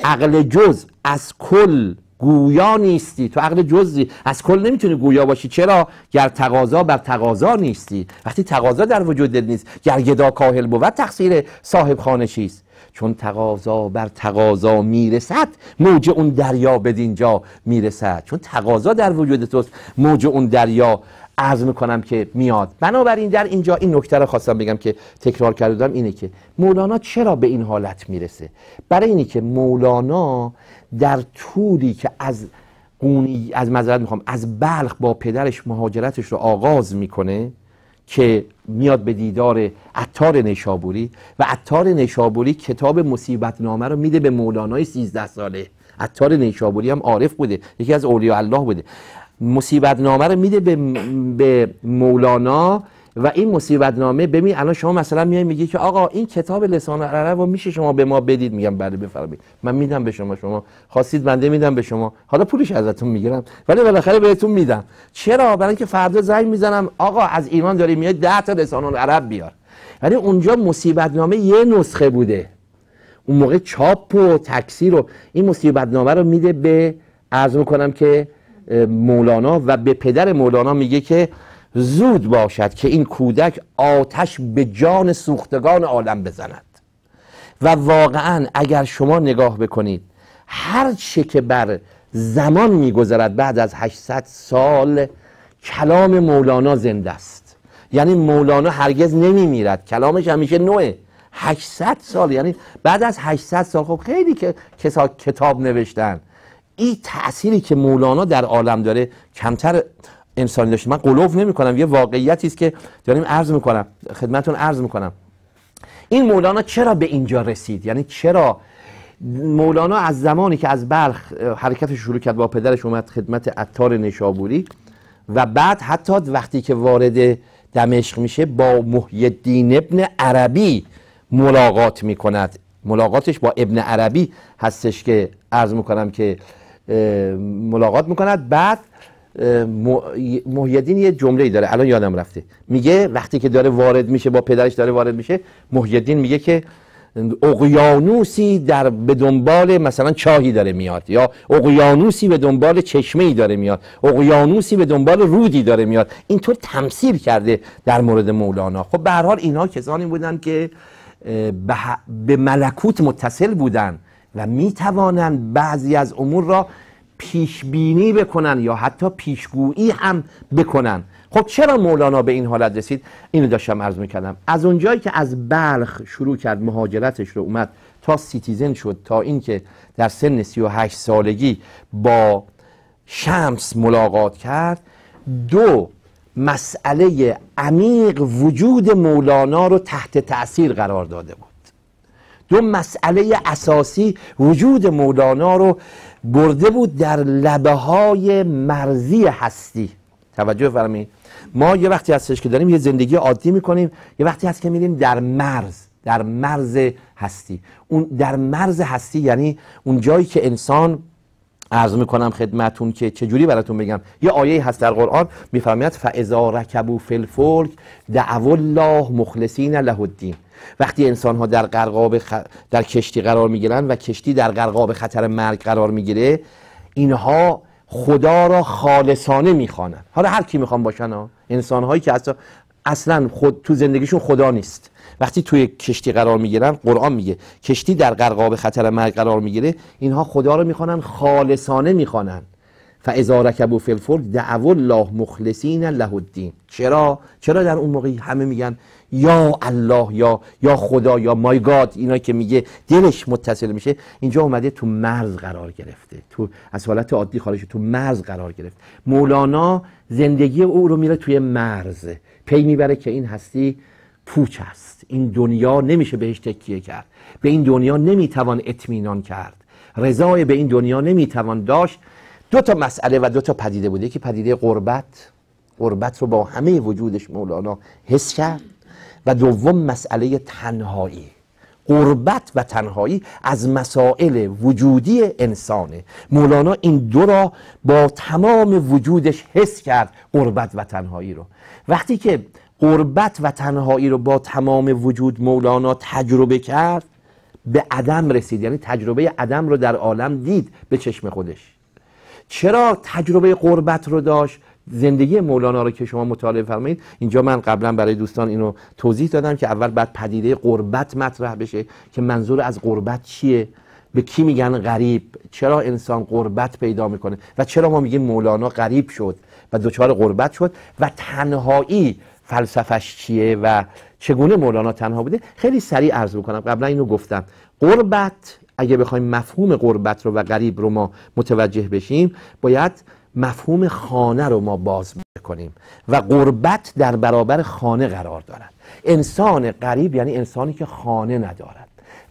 عقل جز از کل گویا نیستی تو عقل جزی از کل نمیتونی گویا باشی چرا گر تقاضا بر تقاضا نیستی وقتی تقاضا در وجود نیست گر گدا کاهل بود تقصیر صاحب خانه چون تقاضا بر تقاضا میرسد موج اون دریا بدینجا میرسد چون تقاضا در وجود توست موج اون دریا عرض میکنم که میاد بنابراین در اینجا این نکته رو خواستم بگم که تکرار کردم اینه که مولانا چرا به این حالت میرسه برای اینه که مولانا در طولی که از قونی از میخوام از بلخ با پدرش مهاجرتش رو آغاز میکنه که میاد به دیدار عطار نیشابوری و عطار نیشابوری کتاب مصیبت نامه رو میده به مولانای 13 ساله عطار نیشابوری هم عارف بوده یکی از اولیاء الله بوده مصیبت نامه رو میده به مولانا و این مصیبت نامه ببین الان شما مثلا میای میگی که آقا این کتاب لسان عرب میشه شما به ما بدید میگم بله بفرمایید من میدم به شما شما خواستید بنده میدم به شما حالا پولش ازتون میگیرم ولی بالاخره بهتون میدم چرا برای اینکه فردا زنگ میزنم آقا از ایران داری میای 10 تا لسان عرب بیار ولی اونجا مصیبت نامه یه نسخه بوده اون موقع چاپ و تکثیر و این مصیبت نامه رو میده به عرض میکنم که مولانا و به پدر مولانا میگه که زود باشد که این کودک آتش به جان سوختگان عالم بزند و واقعا اگر شما نگاه بکنید هر چه که بر زمان میگذرد بعد از 800 سال کلام مولانا زنده است یعنی مولانا هرگز میرد. کلامش همیشه نوعه 800 سال یعنی بعد از 800 سال خب خیلی که کسا کتاب نوشتن این تأثیری که مولانا در عالم داره کمتر انسانی من قلوف نمی کنم یه واقعیتی است که داریم عرض میکنم خدمتون عرض میکنم این مولانا چرا به اینجا رسید یعنی چرا مولانا از زمانی که از بلخ حرکت شروع کرد با پدرش اومد خدمت عطار نشابوری و بعد حتی وقتی که وارد دمشق میشه با محی الدین ابن عربی ملاقات میکند ملاقاتش با ابن عربی هستش که عرض میکنم که ملاقات میکند بعد محیدین یه جمله داره الان یادم رفته میگه وقتی که داره وارد میشه با پدرش داره وارد میشه محیدین میگه که اقیانوسی در به دنبال مثلا چاهی داره میاد یا اقیانوسی به دنبال چشمه ای داره میاد اقیانوسی به دنبال رودی داره میاد اینطور تمثیل کرده در مورد مولانا خب به هر حال اینها کسانی بودن که به ملکوت متصل بودن و میتوانند بعضی از امور را پیش بینی بکنن یا حتی پیشگویی هم بکنن خب چرا مولانا به این حالت رسید اینو داشتم عرض میکردم از اونجایی که از بلخ شروع کرد مهاجرتش رو اومد تا سیتیزن شد تا اینکه در سن 38 سالگی با شمس ملاقات کرد دو مسئله عمیق وجود مولانا رو تحت تاثیر قرار داده بود دو مسئله اساسی وجود مولانا رو برده بود در لبه های مرزی هستی توجه فرمایید ما یه وقتی هستش که داریم یه زندگی عادی میکنیم یه وقتی هست که میریم در مرز در مرز هستی اون در مرز هستی یعنی اون جایی که انسان عرض میکنم خدمتون که چجوری براتون بگم یه آیه هست در قرآن میفرماید فاذا رکبوا فی الفلک دعوا الله مخلصین له الدین وقتی انسان ها در غرقاب در کشتی قرار میگیرن و کشتی در غرقاب خطر مرگ قرار میگیره اینها خدا را خالصانه میخوانند حالا هر کی میخوان باشن ها انسان هایی که اصلا خود تو زندگیشون خدا نیست وقتی توی کشتی قرار میگیرن قرآن میگه کشتی در غرقاب خطر مرگ قرار میگیره اینها خدا رو میخوانن خالصانه میخوانن فاذا رکبوا فی الفلک دعوا الله مخلصین له الدین چرا چرا در اون موقع همه میگن یا الله یا یا خدا یا مای گاد اینا که میگه دلش متصل میشه اینجا اومده تو مرز قرار گرفته تو از حالت عادی خارج تو مرز قرار گرفت مولانا زندگی او رو میره توی مرز پی میبره که این هستی پوچ است این دنیا نمیشه بهش تکیه کرد به این دنیا نمیتوان اطمینان کرد رضای به این دنیا نمیتوان داشت دو تا مسئله و دو تا پدیده بوده که پدیده قربت قربت رو با همه وجودش مولانا حس کرد و دوم مسئله تنهایی قربت و تنهایی از مسائل وجودی انسانه مولانا این دو را با تمام وجودش حس کرد قربت و تنهایی رو وقتی که قربت و تنهایی رو با تمام وجود مولانا تجربه کرد به عدم رسید یعنی تجربه عدم رو در عالم دید به چشم خودش چرا تجربه قربت رو داشت زندگی مولانا رو که شما مطالعه فرمایید اینجا من قبلا برای دوستان اینو توضیح دادم که اول بعد پدیده قربت مطرح بشه که منظور از قربت چیه به کی میگن غریب چرا انسان قربت پیدا میکنه و چرا ما میگیم مولانا غریب شد و دچار قربت شد و تنهایی فلسفش چیه و چگونه مولانا تنها بوده خیلی سریع عرض بکنم قبلا اینو گفتم قربت اگه بخوایم مفهوم غربت رو و غریب رو ما متوجه بشیم باید مفهوم خانه رو ما باز بکنیم و غربت در برابر خانه قرار دارد انسان غریب یعنی انسانی که خانه ندارد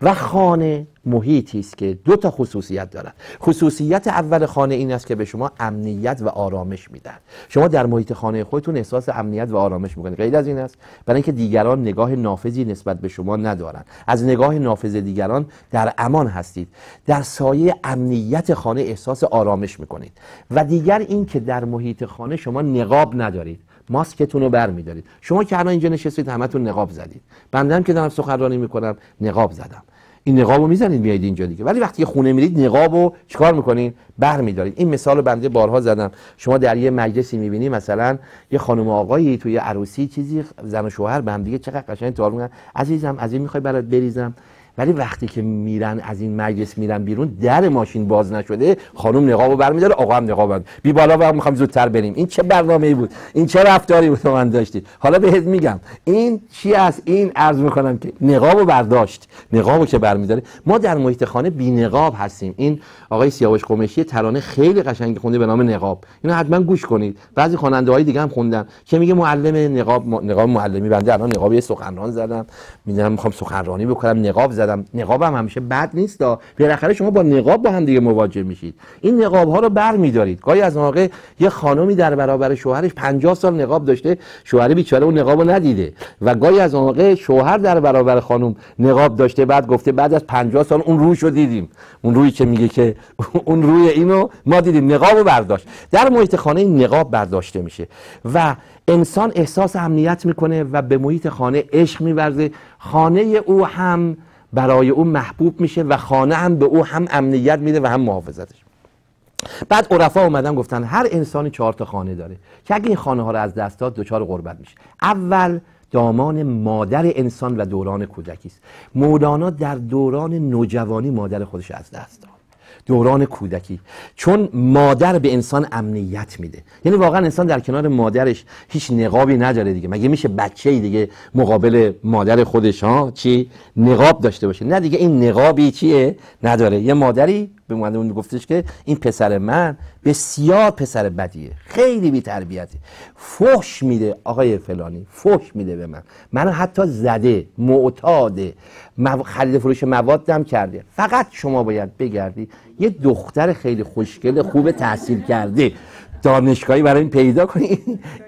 و خانه محیطی است که دو تا خصوصیت دارد خصوصیت اول خانه این است که به شما امنیت و آرامش میدهد شما در محیط خانه خودتون احساس امنیت و آرامش میکنید غیر از این است برای اینکه دیگران نگاه نافذی نسبت به شما ندارند از نگاه نافذ دیگران در امان هستید در سایه امنیت خانه احساس آرامش میکنید و دیگر این که در محیط خانه شما نقاب ندارید ماسکتون رو برمیدارید شما که الان اینجا نشستید همتون نقاب زدید بنده هم که دارم سخنرانی میکنم نقاب زدم این نقابو میزنید میایید اینجا دیگه ولی وقتی خونه میرید نقابو چیکار میکنین برمیدارید این مثال بنده بارها زدم شما در یه مجلسی میبینی مثلا یه خانم آقایی توی عروسی چیزی زن و شوهر به هم دیگه چقدر قشنگ تعارف میکنن عزیزم از این میخوای برات بریزم ولی وقتی که میرن از این مجلس میرن بیرون در ماشین باز نشده خانم نقابو برمیداره آقا هم نقاب برد بی بالا و میخوام زودتر بریم این چه برنامه ای بود این چه رفتاری بود من داشتید حالا بهت میگم این چی از این عرض میکنم که نقابو برداشت نقابو که برمیداره ما در محیط خانه بی نقاب هستیم این آقای سیاوش قمشی ترانه خیلی قشنگ خونده به نام نقاب اینو حتما گوش کنید بعضی خواننده های دیگه هم خوندن که میگه معلم نقاب نقاب معلمی بنده الان نقاب یه سخنران زدم میدونم میخوام سخنرانی بکنم نقاب زدم زدم نقاب هم همیشه بد نیست دا بالاخره شما با نقاب با هم دیگه مواجه میشید این نقاب ها رو بر میدارید گاهی از موقع یه خانمی در برابر شوهرش 50 سال نقاب داشته شوهر بیچاره اون نقاب رو ندیده و گاهی از موقع شوهر در برابر خانم نقاب داشته بعد گفته بعد از 50 سال اون روش رو دیدیم اون روی که میگه که اون روی اینو ما دیدیم نقاب برداشت در محیط خانه نقاب برداشته میشه و انسان احساس امنیت میکنه و به محیط خانه عشق میورزه خانه او هم برای او محبوب میشه و خانه هم به او هم امنیت میده و هم محافظتش بعد عرفا اومدن گفتن هر انسانی چهار تا خانه داره که اگه این خانه ها رو از دست داد دچار غربت میشه اول دامان مادر انسان و دوران کودکی است مولانا در دوران نوجوانی مادر خودش از دست داد دوران کودکی چون مادر به انسان امنیت میده یعنی واقعا انسان در کنار مادرش هیچ نقابی نداره دیگه مگه میشه بچه دیگه مقابل مادر خودش ها چی نقاب داشته باشه نه دیگه این نقابی چیه نداره یه مادری به من که این پسر من بسیار پسر بدیه خیلی بی تربیتی فحش میده آقای فلانی فحش میده به من منو حتی زده معتاده خرید فروش مواد کرده فقط شما باید بگردی یه دختر خیلی خوشگل خوب تحصیل کرده دانشگاهی برای این پیدا کنی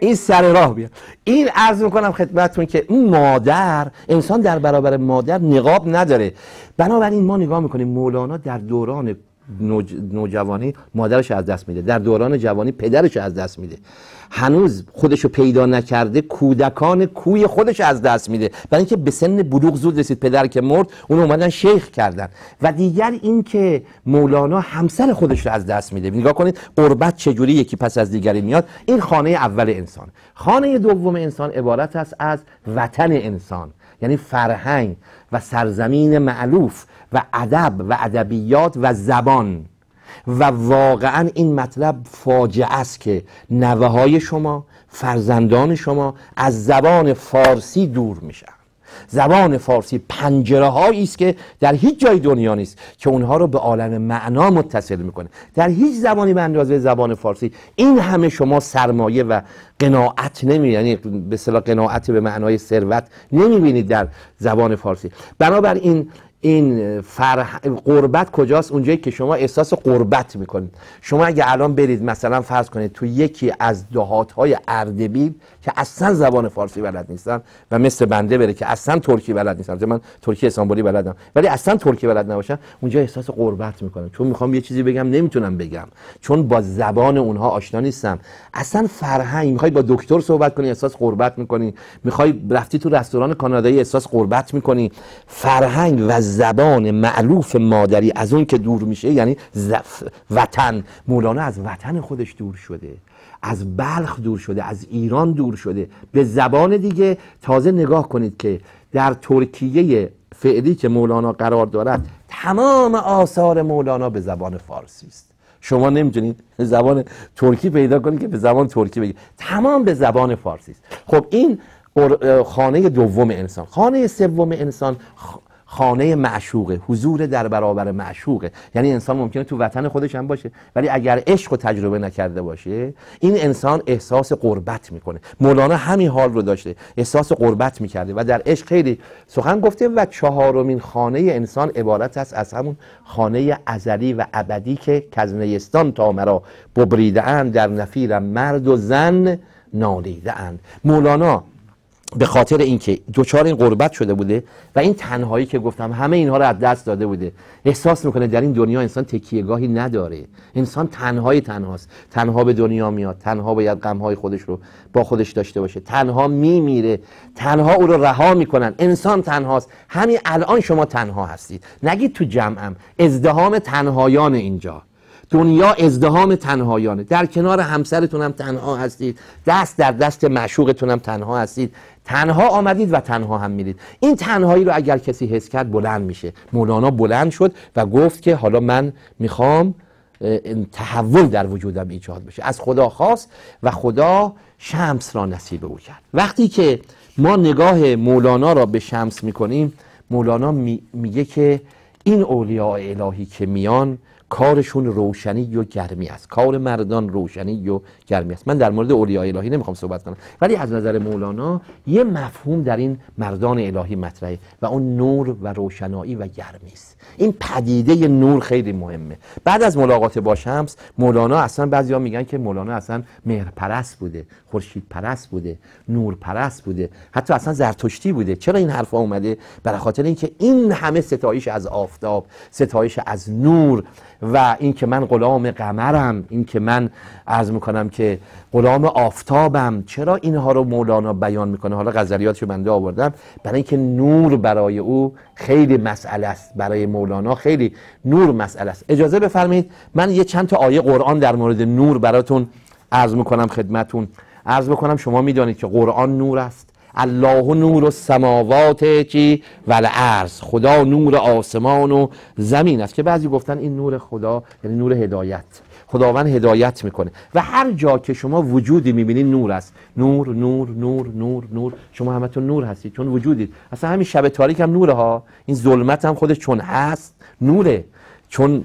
این سر راه بیاد این عرض میکنم خدمتتون که اون مادر انسان در برابر مادر نقاب نداره بنابراین ما نگاه میکنیم مولانا در دوران نوجوانی مادرش از دست میده در دوران جوانی پدرش از دست میده هنوز خودشو پیدا نکرده کودکان کوی خودش از دست میده برای اینکه به سن بلوغ زود رسید پدر که مرد اون اومدن شیخ کردن و دیگر اینکه مولانا همسر خودش رو از دست میده نگاه کنید قربت چجوری یکی پس از دیگری میاد این خانه اول انسان خانه دوم انسان عبارت است از وطن انسان یعنی فرهنگ و سرزمین معلوف و ادب و ادبیات و زبان و واقعا این مطلب فاجعه است که نوه های شما فرزندان شما از زبان فارسی دور میشن زبان فارسی پنجره هایی است که در هیچ جای دنیا نیست که اونها رو به عالم معنا متصل میکنه در هیچ زبانی به اندازه زبان فارسی این همه شما سرمایه و قناعت نمی یعنی به اصطلاح قناعت به معنای ثروت نمیبینید در زبان فارسی بنابراین این فرح... قربت کجاست اونجایی که شما احساس قربت میکنید شما اگه الان برید مثلا فرض کنید تو یکی از دهات های اردبیل که اصلا زبان فارسی بلد نیستن و مثل بنده بره که اصلا ترکی بلد نیستم من ترکی استانبولی بلدم ولی اصلا ترکی بلد نباشم اونجا احساس غربت میکنم چون میخوام یه چیزی بگم نمیتونم بگم چون با زبان اونها آشنا نیستم اصلا فرهنگ میخوای با دکتر صحبت کنی احساس غربت میکنی میخوای رفتی تو رستوران کانادایی احساس غربت میکنی فرهنگ و زبان معلوف مادری از اون که دور میشه یعنی زف... وطن مولانا از وطن خودش دور شده از بلخ دور شده از ایران دور شده به زبان دیگه تازه نگاه کنید که در ترکیه فعلی که مولانا قرار دارد تمام آثار مولانا به زبان فارسی است شما نمیتونید زبان ترکی پیدا کنید که به زبان ترکی بگید تمام به زبان فارسی است خب این خانه دوم انسان خانه سوم انسان خانه معشوقه حضور در برابر معشوقه یعنی انسان ممکنه تو وطن خودش هم باشه ولی اگر عشق رو تجربه نکرده باشه این انسان احساس قربت میکنه مولانا همین حال رو داشته احساس قربت میکرده و در عشق خیلی سخن گفته و چهارمین خانه انسان عبارت است از همون خانه ازلی و ابدی که کزنیستان تا مرا ببریده در نفیر مرد و زن نالیده اند مولانا به خاطر اینکه دوچار این قربت شده بوده و این تنهایی که گفتم همه اینها رو از دست داده بوده احساس میکنه در این دنیا انسان تکیهگاهی نداره انسان تنهای تنهاست تنها به دنیا میاد تنها باید غمهای خودش رو با خودش داشته باشه تنها میمیره تنها او رو رها میکنن انسان تنهاست همین الان شما تنها هستید نگید تو جمعم ازدهام تنهایان اینجا دنیا ازدهام تنهایانه در کنار همسرتون هم تنها هستید دست در دست معشوقتون هم تنها هستید تنها آمدید و تنها هم میرید این تنهایی رو اگر کسی حس کرد بلند میشه مولانا بلند شد و گفت که حالا من میخوام تحول در وجودم ایجاد بشه از خدا خواست و خدا شمس را نصیب او کرد وقتی که ما نگاه مولانا را به شمس میکنیم مولانا میگه که این اولیاء الهی که میان کارشون روشنی و گرمی است کار مردان روشنی و گرمی است من در مورد اولیاء الهی نمیخوام صحبت کنم ولی از نظر مولانا یه مفهوم در این مردان الهی مطرحه و اون نور و روشنایی و گرمی است این پدیده نور خیلی مهمه بعد از ملاقات با شمس مولانا اصلا بعضیا میگن که مولانا اصلا مهرپرست بوده خورشید پرست بوده نور پرست بوده حتی اصلا زرتشتی بوده چرا این حرفا اومده برای خاطر اینکه این همه ستایش از آفتاب ستایش از نور و اینکه من غلام قمرم اینکه من عرض میکنم که غلام آفتابم چرا اینها رو مولانا بیان میکنه حالا غزلیاتش بنده آوردم برای اینکه نور برای او خیلی مسئله است برای مولانا خیلی نور مسئله است اجازه بفرمایید من یه چند تا آیه قرآن در مورد نور براتون عرض میکنم خدمتون عرض میکنم شما میدانید که قرآن نور است الله نور و سماوات چی خدا نور آسمان و زمین است که بعضی گفتن این نور خدا یعنی نور هدایت خداوند هدایت میکنه و هر جا که شما وجودی میبینید نور است نور نور نور نور نور شما همتون نور هستید چون وجودید اصلا همین شب تاریک هم نوره ها این ظلمت هم خودش چون هست نوره چون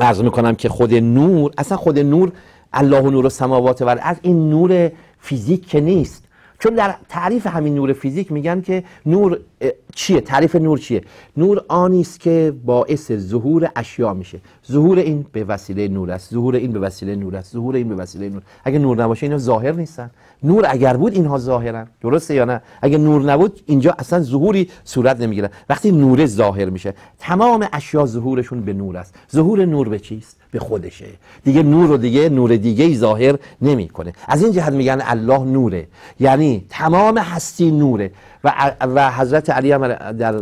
عرض میکنم که خود نور اصلا خود نور الله و نور و سماوات و این نور فیزیک که نیست چون در تعریف همین نور فیزیک میگن که نور چیه تعریف نور چیه نور آنی است که باعث ظهور اشیاء میشه ظهور این به وسیله نور است ظهور این به وسیله نور است ظهور این به وسیله نور اگه نور نباشه اینا ظاهر نیستن نور اگر بود اینها ظاهرن درسته یا نه اگه نور نبود اینجا اصلا ظهوری صورت نمیگیره وقتی نور ظاهر میشه تمام اشیا ظهورشون به نور است ظهور نور به چیست به خودشه دیگه نور و دیگه نور دیگه ای ظاهر نمیکنه از این جهت میگن الله نوره یعنی تمام هستی نوره و, و حضرت علی هم در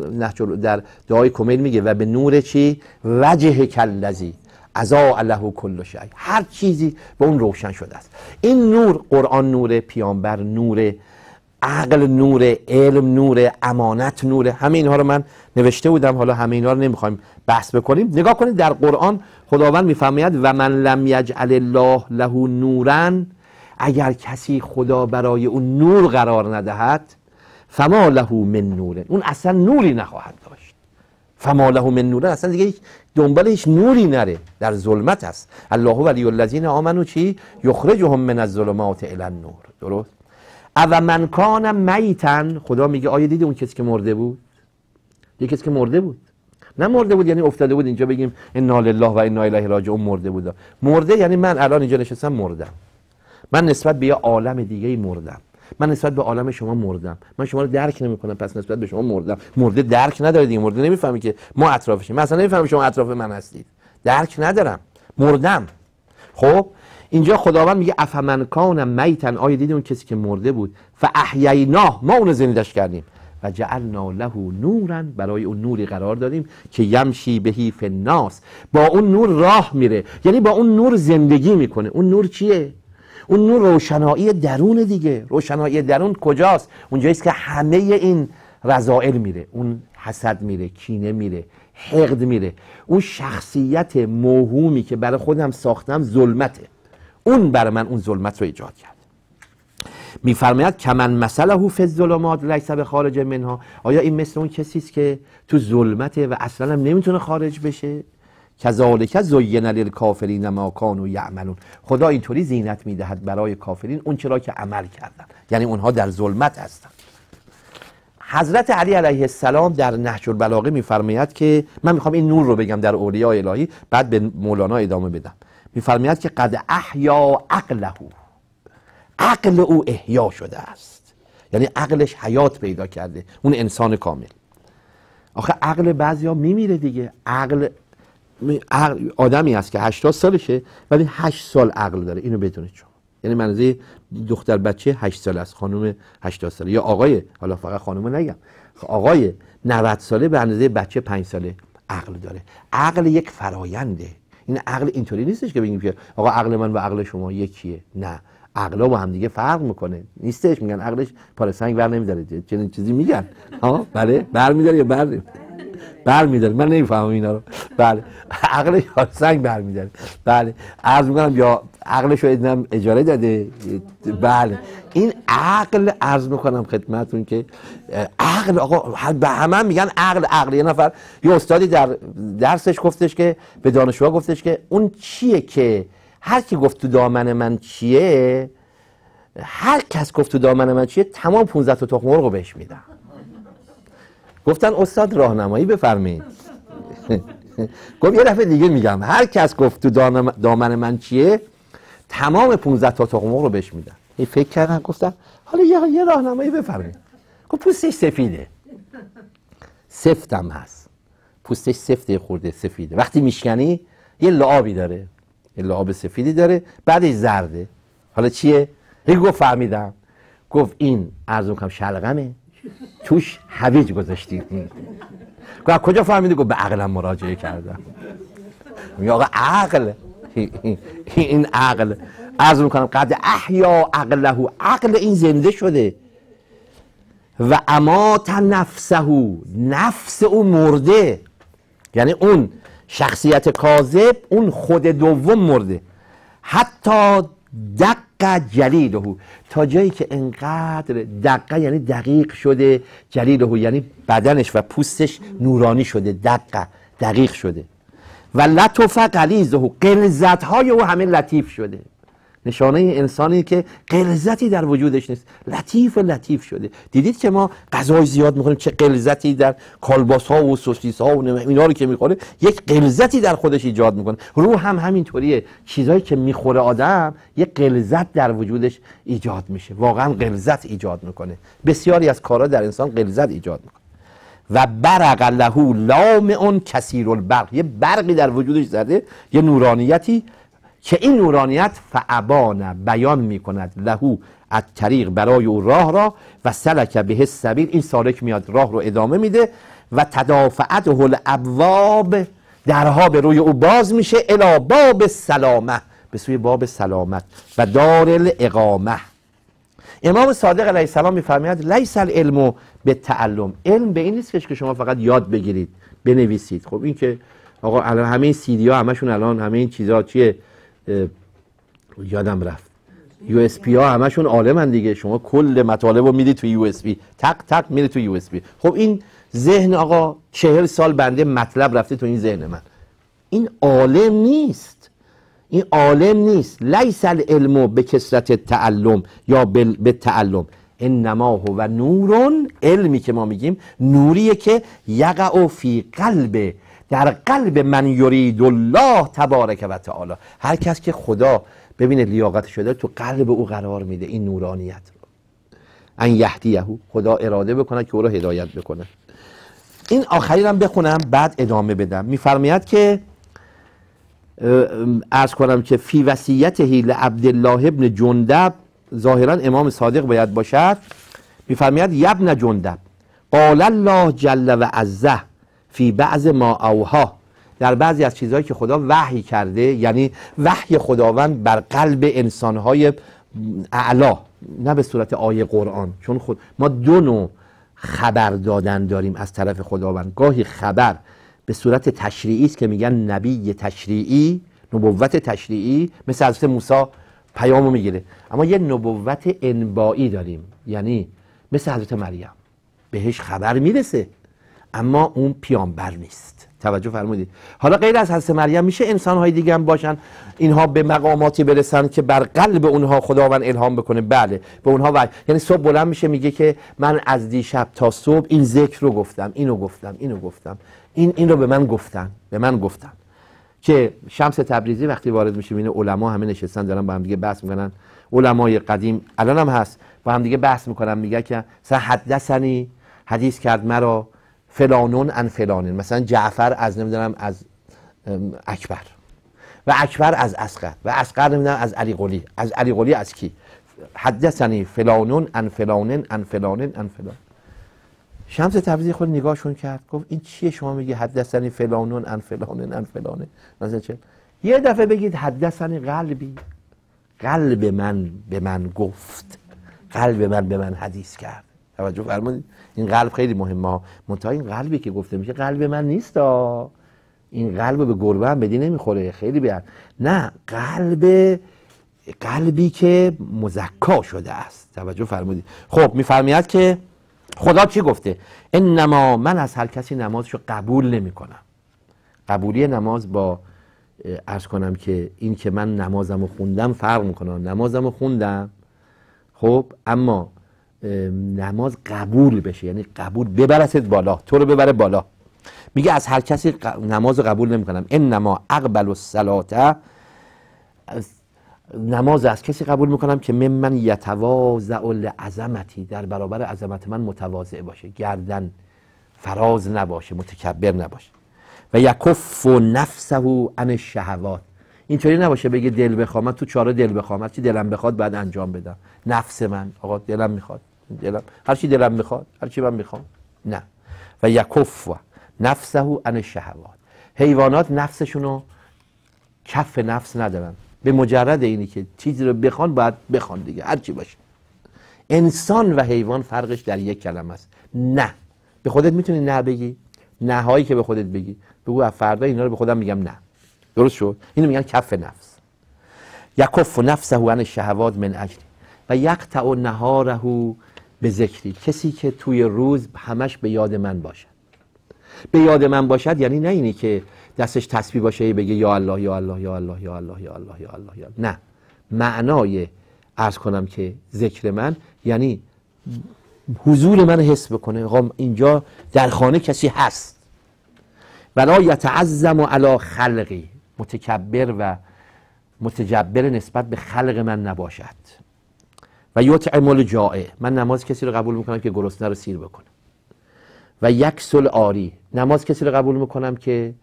در دعای کمیل میگه و به نور چی وجه کلذی ازا الله کل شی هر چیزی به اون روشن شده است این نور قرآن نوره پیامبر نوره عقل نوره علم نوره امانت نوره همه اینها رو من نوشته بودم حالا همه اینها رو نمیخوایم بحث بکنیم نگاه کنید در قرآن خداوند میفرماید و من لم یجعل الله له نورن اگر کسی خدا برای اون نور قرار ندهد فما له من نور. اون اصلا نوری نخواهد داشت فما له من نور. اصلا دیگه دنبال هیچ نوری نره در ظلمت است الله ولی الذین آمنو چی یخرجهم من الظلمات الی النور درست او من کان میتن خدا میگه آیا دیدی اون کسی که مرده بود یه کسی که مرده بود نمرده بود یعنی افتاده بود اینجا بگیم انا الله و انا الیه راجعون مرده بود مرده یعنی من الان اینجا نشستم مردم من نسبت به یه عالم دیگه مردم من نسبت به عالم شما مردم من شما رو درک نمیکنم پس نسبت به شما مردم مرده درک نداره دیگه مرده نمیفهمی که ما اطرافشیم من اصلا نمیفهمم شما اطراف من هستید درک ندارم مردم خب اینجا خداوند میگه افمن کان میتن آیا دیدی اون کسی که مرده بود فاحییناه ما رو زندش کردیم و جعلنا له نورن برای اون نوری قرار دادیم که یمشی بهی فناس با اون نور راه میره یعنی با اون نور زندگی میکنه اون نور چیه اون نور روشنایی درون دیگه روشنایی درون کجاست اونجاییست که همه این رضائل میره اون حسد میره کینه میره حقد میره اون شخصیت موهومی که برای خودم ساختم ظلمته اون برای من اون ظلمت رو ایجاد کرد میفرماید کمن مثله فی الظلمات لیس به خارج منها آیا این مثل اون کسی است که تو ظلمته و اصلا نمیتونه خارج بشه کذالک زین للکافرین ما کانوا یعملون خدا اینطوری زینت میدهد برای کافرین اون چرا که عمل کردن یعنی اونها در ظلمت هستند حضرت علی علیه السلام در نهج البلاغه میفرماید که من میخوام این نور رو بگم در اولیاء الهی بعد به مولانا ادامه بدم میفرماید که قد احیا عقله عقل او احیا شده است یعنی عقلش حیات پیدا کرده اون انسان کامل آخه عقل بعضیا میمیره دیگه عقل آدمی است که 80 سالشه ولی 8 سال عقل داره اینو بدونید شما یعنی منزه دختر بچه 8 سال است خانم 80 ساله یا آقای حالا فقط خانم نگم خب آقای 90 ساله به اندازه بچه 5 ساله عقل داره عقل یک فراینده این عقل اینطوری نیستش که بگیم که آقا عقل من و عقل شما یکیه نه عقلا با هم دیگه فرق میکنه نیستش میگن عقلش پاره سنگ بر نمیداره چنین چیزی میگن ها بله بر میداره یا بر بر میداره من نمیفهمم اینا رو بله عقلش سنگ بر میداره بله عرض میکنم یا عقلش رو اجاره داده بله این عقل عرض میکنم خدمتون که عقل آقا به همه میگن عقل عقل یه نفر یه استادی در درسش گفتش که به دانشجوها گفتش که اون چیه که هر کی گفت تو دامن من چیه هر کس گفت تو دامن من چیه تمام 15 تا تخم مرغ رو بهش میدم گفتن استاد راهنمایی بفرمایید گفت یه دفعه دیگه میگم هر کس گفت تو دامن من چیه تمام 15 تا تخم مرغ رو بهش میدم این فکر کردن گفتن حالا یه, یه راهنمایی بفرمایید گفت پوستش سفیده سفتم هست پوستش سفته خورده سفیده وقتی میشکنی یه لعابی داره لعاب سفیدی داره بعدش زرده حالا چیه؟ هی گفت فهمیدم گفت این ارزم میکنم شلغمه توش هویج گذاشتی گفت کجا فهمیده؟ گفت به عقلم مراجعه کردم میگه آقا عقل این عقل ارزم کنم قد احیا عقله عقل این زنده شده و امات نفسه نفس او مرده یعنی اون شخصیت کاذب اون خود دوم مرده حتی دق او تا جایی که انقدر دقه یعنی دقیق شده جلیله یعنی بدنش و پوستش نورانی شده دقه دقیق شده و لطف قلیزه قلزت های او همه لطیف شده نشانه انسانی که قلزتی در وجودش نیست لطیف لطیف شده دیدید که ما غذای زیاد میخوریم چه قلزتی در کالباس ها و سوسیس ها و اینا رو که میخوره یک قلزتی در خودش ایجاد میکنه روح هم همینطوریه چیزایی که میخوره آدم یک قلزت در وجودش ایجاد میشه واقعا قلزت ایجاد میکنه بسیاری از کارها در انسان قلزت ایجاد میکنه و برق له لام اون کثیر البرق یه برقی در وجودش زده یه نورانیتی که این نورانیت فعبان بیان می کند لهو از طریق برای او راه را و سلک به سبیل این سالک میاد راه رو ادامه میده و تدافعت هل ابواب درها به روی او باز میشه الا باب سلامه به سوی باب سلامت و دار الاقامه امام صادق علیه السلام میفرماید لیس العلم به تعلم علم به این نیست که شما فقط یاد بگیرید بنویسید خب این که آقا الان همه این سیدی ها همشون الان همه این چیزا چیه یادم رفت یو اس پی ها همشون عالمن دیگه شما کل مطالب رو میدی توی یو اس پی تق تق میری توی یو اس پی خب این ذهن آقا چهر سال بنده مطلب رفته تو این ذهن من این عالم نیست این عالم نیست لیس العلم به کسرت تعلم یا به تعلم انما و نورون علمی که ما میگیم نوریه که یقع فی قلب در قلب من یرید الله تبارک و تعالی هر کس که خدا ببینه لیاقت شده تو قلب او قرار میده این نورانیت رو ان یهدیهو خدا اراده بکنه که او را هدایت بکنه این آخری هم بخونم بعد ادامه بدم میفرماید که ارز کنم که فی هیل عبدالله ابن جندب ظاهرا امام صادق باید باشد میفرماید یبن جندب قال الله جل و عزه فی بعض ما اوها در بعضی از چیزهایی که خدا وحی کرده یعنی وحی خداوند بر قلب انسانهای اعلا نه به صورت آیه قرآن چون خود ما دو نوع خبر دادن داریم از طرف خداوند گاهی خبر به صورت تشریعی است که میگن نبی تشریعی نبوت تشریعی مثل حضرت موسی پیامو میگیره اما یه نبوت انبایی داریم یعنی مثل حضرت مریم بهش خبر میرسه اما اون پیامبر نیست توجه فرمودید حالا غیر از حضرت مریم میشه انسان های دیگه هم باشن اینها به مقاماتی برسن که بر قلب اونها خداوند الهام بکنه بله به اونها یعنی صبح بلند میشه میگه که من از دیشب تا صبح این ذکر رو گفتم اینو گفتم اینو گفتم این این رو به من گفتن به من گفتن که شمس تبریزی وقتی وارد میشه اینه علما همه نشستن دارن با هم دیگه بحث میکنن علمای قدیم الان هم هست با هم دیگه بحث میکنن میگه که سن حدثنی حدیث کرد مرا فلانون ان فلانین مثلا جعفر از نمیدونم از اکبر و اکبر از اسقر و اسقر نمیدونم از علی قلی از علی قلی از کی حدثنی فلانون ان فلانین ان فلانین ان فلان شمس تبریزی خود نگاهشون کرد گفت این چیه شما میگی حدثنی فلانون ان فلانین ان فلانه مثلا چه یه دفعه بگید حدثنی قلبی قلب من به من گفت قلب من به من حدیث کرد توجه فرمودید این قلب خیلی مهمه ها منتها این قلبی که گفته میشه قلب من نیست ها. این قلب به گربه هم بدی نمیخوره خیلی بیاد نه قلب قلبی که مزکا شده است توجه فرمودید خب میفرماید که خدا چی گفته انما من از هر کسی نمازشو قبول نمی قبولی نماز با ارز کنم که این که من نمازم خوندم فرق میکنم نمازم خوندم خب اما نماز قبول بشه یعنی قبول ببرست بالا تو رو ببره بالا میگه از هر کسی نماز قبول نمیکنم انما اقبل سلاته نماز از کسی قبول میکنم که من من یتواضع عظمتی در برابر عظمت من متواضع باشه گردن فراز نباشه متکبر نباشه و یکف و نفسه عن شهوات اینطوری نباشه بگه دل بخوام من تو چاره دل بخوام چی دلم بخواد بعد انجام بدم نفس من آقا دلم میخواد دلم هر چی دلم میخواد هر چی من میخوام نه و یکف و نفسه عن الشهوات حیوانات نفسشون رو کف نفس ندارن به مجرد اینی که چیزی رو بخوان باید بخوان دیگه هر چی باشه انسان و حیوان فرقش در یک کلمه است نه به خودت میتونی نه بگی نه هایی که به خودت بگی بگو از فردا اینا رو به خودم میگم نه درست شد اینو میگن کف نفس یکف نفسه عن الشهوات من اجل و یقطع نهاره به ذکری کسی که توی روز همش به یاد من باشد به یاد من باشد یعنی نه اینی که دستش تسبیح باشه بگه یا الله یا الله یا الله یا الله یا الله یا الله یا نه معنای ارز کنم که ذکر من یعنی حضور من حس بکنه آقا اینجا در خانه کسی هست ولا یتعظم علا خلقی متکبر و متجبر نسبت به خلق من نباشد و یطعم الجائع من نماز کسی رو قبول میکنم که گرسنه رو سیر بکنه و یک سل آری نماز کسی رو قبول میکنم که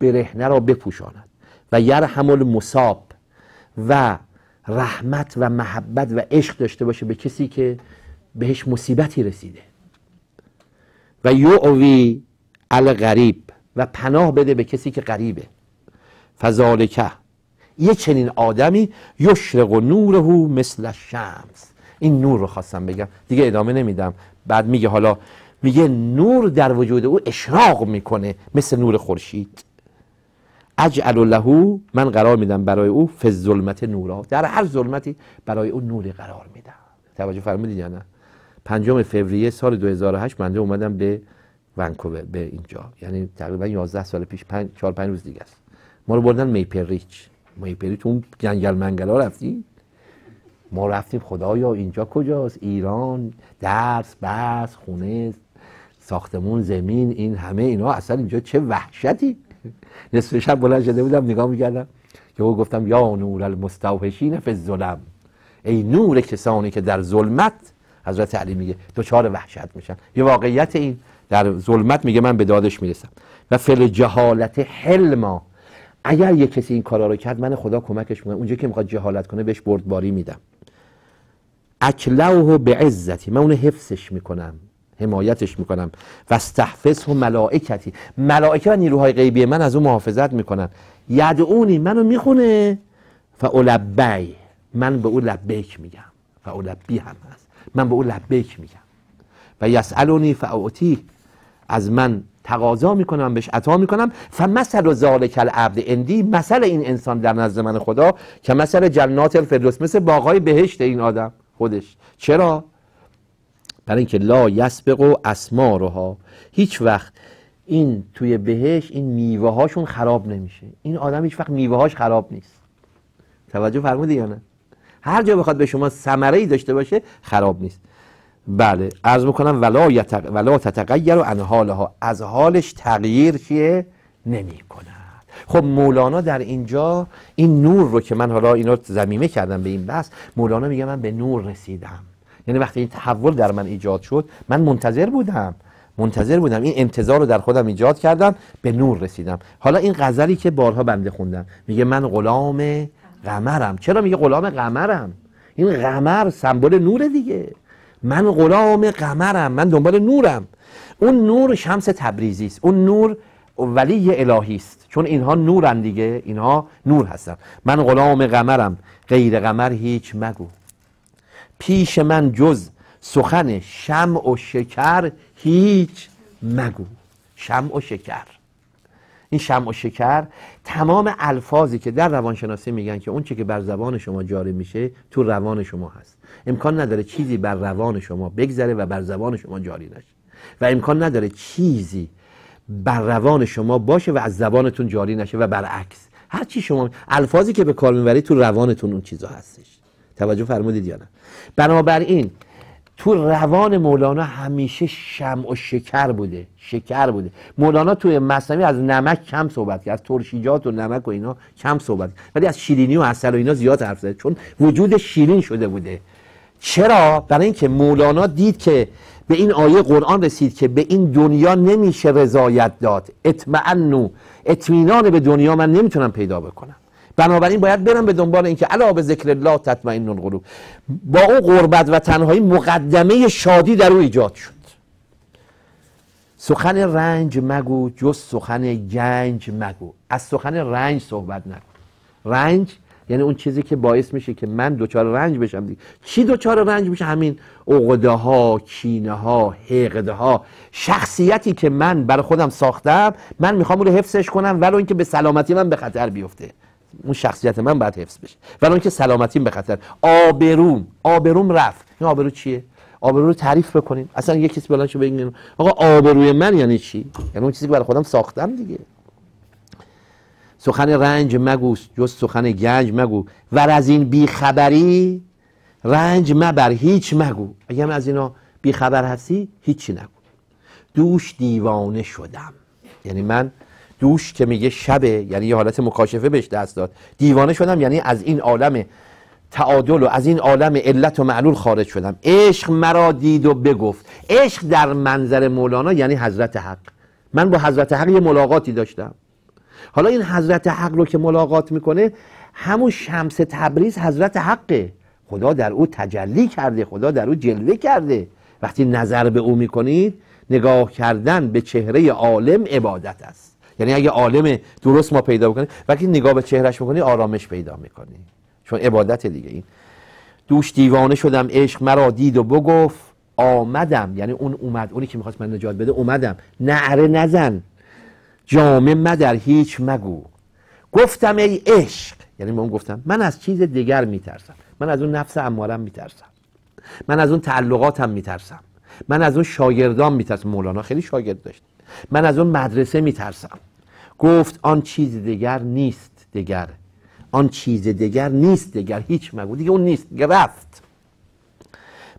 برهنه را بپوشاند و یرحم المصاب و رحمت و محبت و عشق داشته باشه به کسی که بهش مصیبتی رسیده و یعوی الغریب و پناه بده به کسی که غریبه فذالکه یه چنین آدمی یشرق و نوره مثل شمس این نور رو خواستم بگم دیگه ادامه نمیدم بعد میگه حالا میگه نور در وجود او اشراق میکنه مثل نور خورشید اجعل له من قرار میدم برای او فی ظلمت نورا در هر ظلمتی برای او نوری قرار میدم توجه فرمودید یا نه پنجم فوریه سال 2008 منده اومدم به ونکوور به اینجا یعنی تقریبا 11 سال پیش 5 4 5 روز دیگه است ما رو بردن میپریچ پری تو اون جنگل منگلا رفتیم ما رفتیم خدایا اینجا کجاست ایران درس بس خونه ساختمون زمین این همه اینا اصلا اینجا چه وحشتی نصف شب بلند شده بودم نگاه میکردم که گفتم یا نور المستوحشین فی الظلم ای نور کسانی که در ظلمت حضرت علی میگه دچار وحشت میشن یه واقعیت این در ظلمت میگه من به دادش میرسم و فل جهالت حلما اگر یه کسی این کارا رو کرد من خدا کمکش میکنم اونجا که میخواد جهالت کنه بهش بردباری میدم اکلوه به عزتی من اونو حفظش میکنم حمایتش میکنم و استحفظ و ملائکتی ملائکه و نیروهای غیبی من از اون محافظت میکنن یدعونی منو میخونه و اولبی من به او لبیک میگم و اولبی هم هست من به او لبیک میگم و یسالونی فاعتی از من تقاضا میکنم بهش عطا میکنم فمثل ذالک العبد اندی مثل این انسان در نزد من خدا که مثل جنات الفردوس مثل باغای بهشت این آدم خودش چرا برای اینکه لا یسبق و اسما روها هیچ وقت این توی بهش این میوه هاشون خراب نمیشه این آدم هیچ وقت میوه هاش خراب نیست توجه فرمودی یا نه هر جا بخواد به شما ثمره ای داشته باشه خراب نیست بله عرض میکنم ولا, یتق... ولا تتغیر و انحالها از حالش تغییر چیه نمی کند خب مولانا در اینجا این نور رو که من حالا اینا زمیمه کردم به این بحث مولانا میگه من به نور رسیدم یعنی وقتی این تحول در من ایجاد شد من منتظر بودم منتظر بودم این انتظار رو در خودم ایجاد کردم به نور رسیدم حالا این غزلی که بارها بنده خوندم میگه من غلام قمرم چرا میگه غلام قمرم این قمر سمبل نور دیگه من غلام قمرم من دنبال نورم اون نور شمس تبریزی است اون نور ولی الهی است چون اینها نورن دیگه اینها نور هستن من غلام قمرم غیر قمر هیچ مگو پیش من جز سخن شم و شکر هیچ مگو شم و شکر این شمع و شکر تمام الفاظی که در روانشناسی میگن که اون که بر زبان شما جاری میشه تو روان شما هست امکان نداره چیزی بر روان شما بگذره و بر زبان شما جاری نشه و امکان نداره چیزی بر روان شما باشه و از زبانتون جاری نشه و برعکس هر چی شما الفاظی که به کار میبرید تو روانتون اون چیزا هستش توجه فرمودید یا نه بنابراین تو روان مولانا همیشه شم و شکر بوده شکر بوده مولانا توی مصنوی از نمک کم صحبت کرد از ترشیجات و نمک و اینا کم صحبت کرد ولی از شیرینی و عسل و اینا زیاد حرف زده چون وجود شیرین شده بوده چرا برای اینکه مولانا دید که به این آیه قرآن رسید که به این دنیا نمیشه رضایت داد اطمئنو اطمینان به دنیا من نمیتونم پیدا بکنم بنابراین باید برم به دنبال اینکه علا به ذکر الله تطمئن القلوب با اون قربت و تنهایی مقدمه شادی در او ایجاد شد سخن رنج مگو جز سخن گنج مگو از سخن رنج صحبت نکن رنج یعنی اون چیزی که باعث میشه که من دوچار رنج بشم دیگه چی دوچار رنج میشه همین عقده ها کینه ها حقده ها شخصیتی که من برای خودم ساختم من میخوام اون رو حفظش کنم ولو اینکه به سلامتی من به خطر بیفته اون شخصیت من باید حفظ بشه ولی که سلامتیم به خطر آبروم آبروم رفت این آبرو چیه آبرو رو تعریف بکنیم اصلا یه کسی بلند شه بگین آقا آبروی من یعنی چی یعنی اون چیزی که برای خودم ساختم دیگه سخن رنج مگو جز سخن گنج مگو و از این بیخبری رنج مبر هیچ مگو اگه از اینا بیخبر هستی هیچی نگو دوش دیوانه شدم یعنی من دوش که میگه شبه یعنی یه حالت مکاشفه بهش دست داد دیوانه شدم یعنی از این عالم تعادل و از این عالم علت و معلول خارج شدم عشق مرا دید و بگفت عشق در منظر مولانا یعنی حضرت حق من با حضرت حق یه ملاقاتی داشتم حالا این حضرت حق رو که ملاقات میکنه همون شمس تبریز حضرت حقه خدا در او تجلی کرده خدا در او جلوه کرده وقتی نظر به او میکنید نگاه کردن به چهره عالم عبادت است یعنی اگه عالم درست ما پیدا بکنیم وقتی نگاه به چهرهش بکنی آرامش پیدا میکنی چون عبادت دیگه این دوش دیوانه شدم عشق مرا دید و بگفت آمدم یعنی اون اومد اونی که میخواست من نجات بده اومدم نعره نزن جامه مدر هیچ مگو گفتم ای عشق یعنی من گفتم من از چیز دیگر میترسم من از اون نفس امارم میترسم من از اون تعلقاتم میترسم من از اون شاگردان میترسم مولانا خیلی شاگرد داشت من از اون مدرسه میترسم گفت آن چیز دیگر نیست دیگر آن چیز دیگر نیست دیگر هیچ مگو دیگه اون نیست گرفت رفت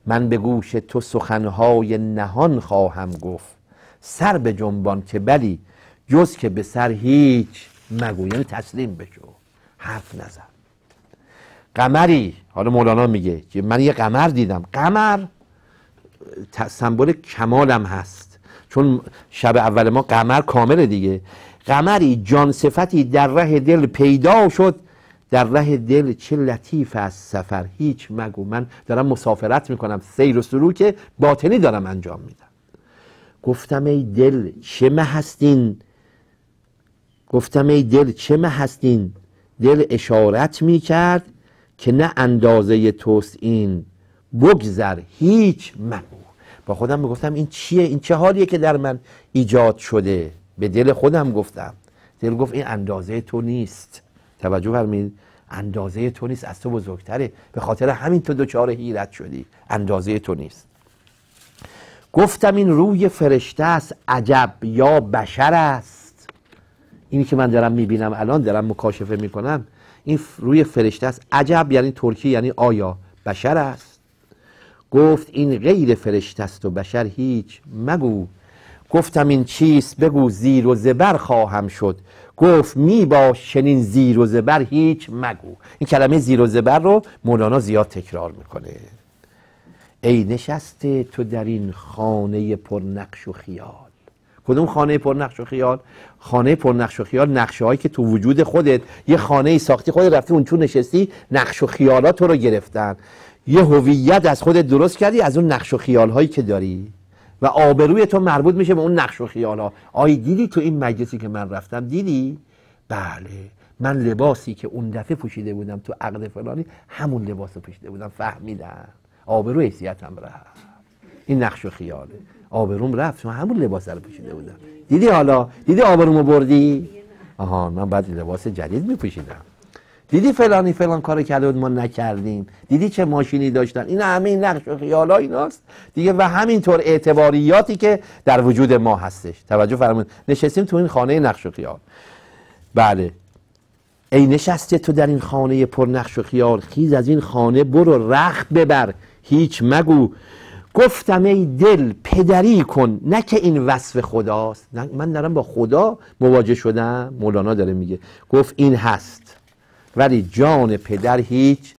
من به گوش تو سخنهای نهان خواهم گفت سر به جنبان که بلی جز که به سر هیچ مگو یعنی تسلیم بشو حرف نزن قمری حالا مولانا میگه که من یه قمر دیدم قمر سمبل کمالم هست چون شب اول ما قمر کامله دیگه قمری جان صفتی در ره دل پیدا شد در ره دل چه لطیف از سفر هیچ مگو من دارم مسافرت میکنم سیر و سلوک باطنی دارم انجام میدم گفتم ای دل چه هستین گفتم ای دل چه هستین دل اشارت میکرد که نه اندازه توست این بگذر هیچ مگو با خودم میگفتم این چیه این چه حالیه که در من ایجاد شده به دل خودم گفتم دل گفت این اندازه تو نیست توجه فرمید اندازه تو نیست از تو بزرگتره به خاطر همین تو دچار حیرت شدی اندازه تو نیست گفتم این روی فرشته است عجب یا بشر است اینی که من دارم میبینم الان دارم مکاشفه میکنم این روی فرشته است عجب یعنی ترکی یعنی آیا بشر است گفت این غیر فرشته است و بشر هیچ مگو گفتم این چیست بگو زیر و زبر خواهم شد گفت می با چنین زیر و زبر هیچ مگو این کلمه زیر و زبر رو مولانا زیاد تکرار میکنه ای نشسته تو در این خانه پرنقش و خیال کدوم خانه پرنقش و خیال خانه پرنقش و خیال نقشه هایی که تو وجود خودت یه خانه ای ساختی خودت رفتی اون نشستی نقش و خیالات تو رو گرفتن یه هویت از خودت درست کردی از اون نقش و خیال هایی که داری و آبروی تو مربوط میشه به اون نقش و خیال ها آی دیدی تو این مجلسی که من رفتم دیدی بله من لباسی که اون دفعه پوشیده بودم تو عقد فلانی همون لباس رو پوشیده بودم فهمیدم آبرو حیثیتم رفت این نقش و خیاله آبروم رفت چون همون لباس رو پوشیده بودم دیدی حالا دیدی آبرومو بردی آها من بعد لباس جدید میپوشیدم دیدی فلانی فلان کار کرده بود ما نکردیم دیدی چه ماشینی داشتن این همه این نقش و خیال ها ایناست دیگه و همینطور اعتباریاتی که در وجود ما هستش توجه فرمون نشستیم تو این خانه نقش و خیال بله ای نشسته تو در این خانه پر نقش و خیال خیز از این خانه برو رخت ببر هیچ مگو گفتم ای دل پدری کن نه که این وصف خداست من دارم با خدا مواجه شدم مولانا داره میگه گفت این هست ولی جان پدر هیچ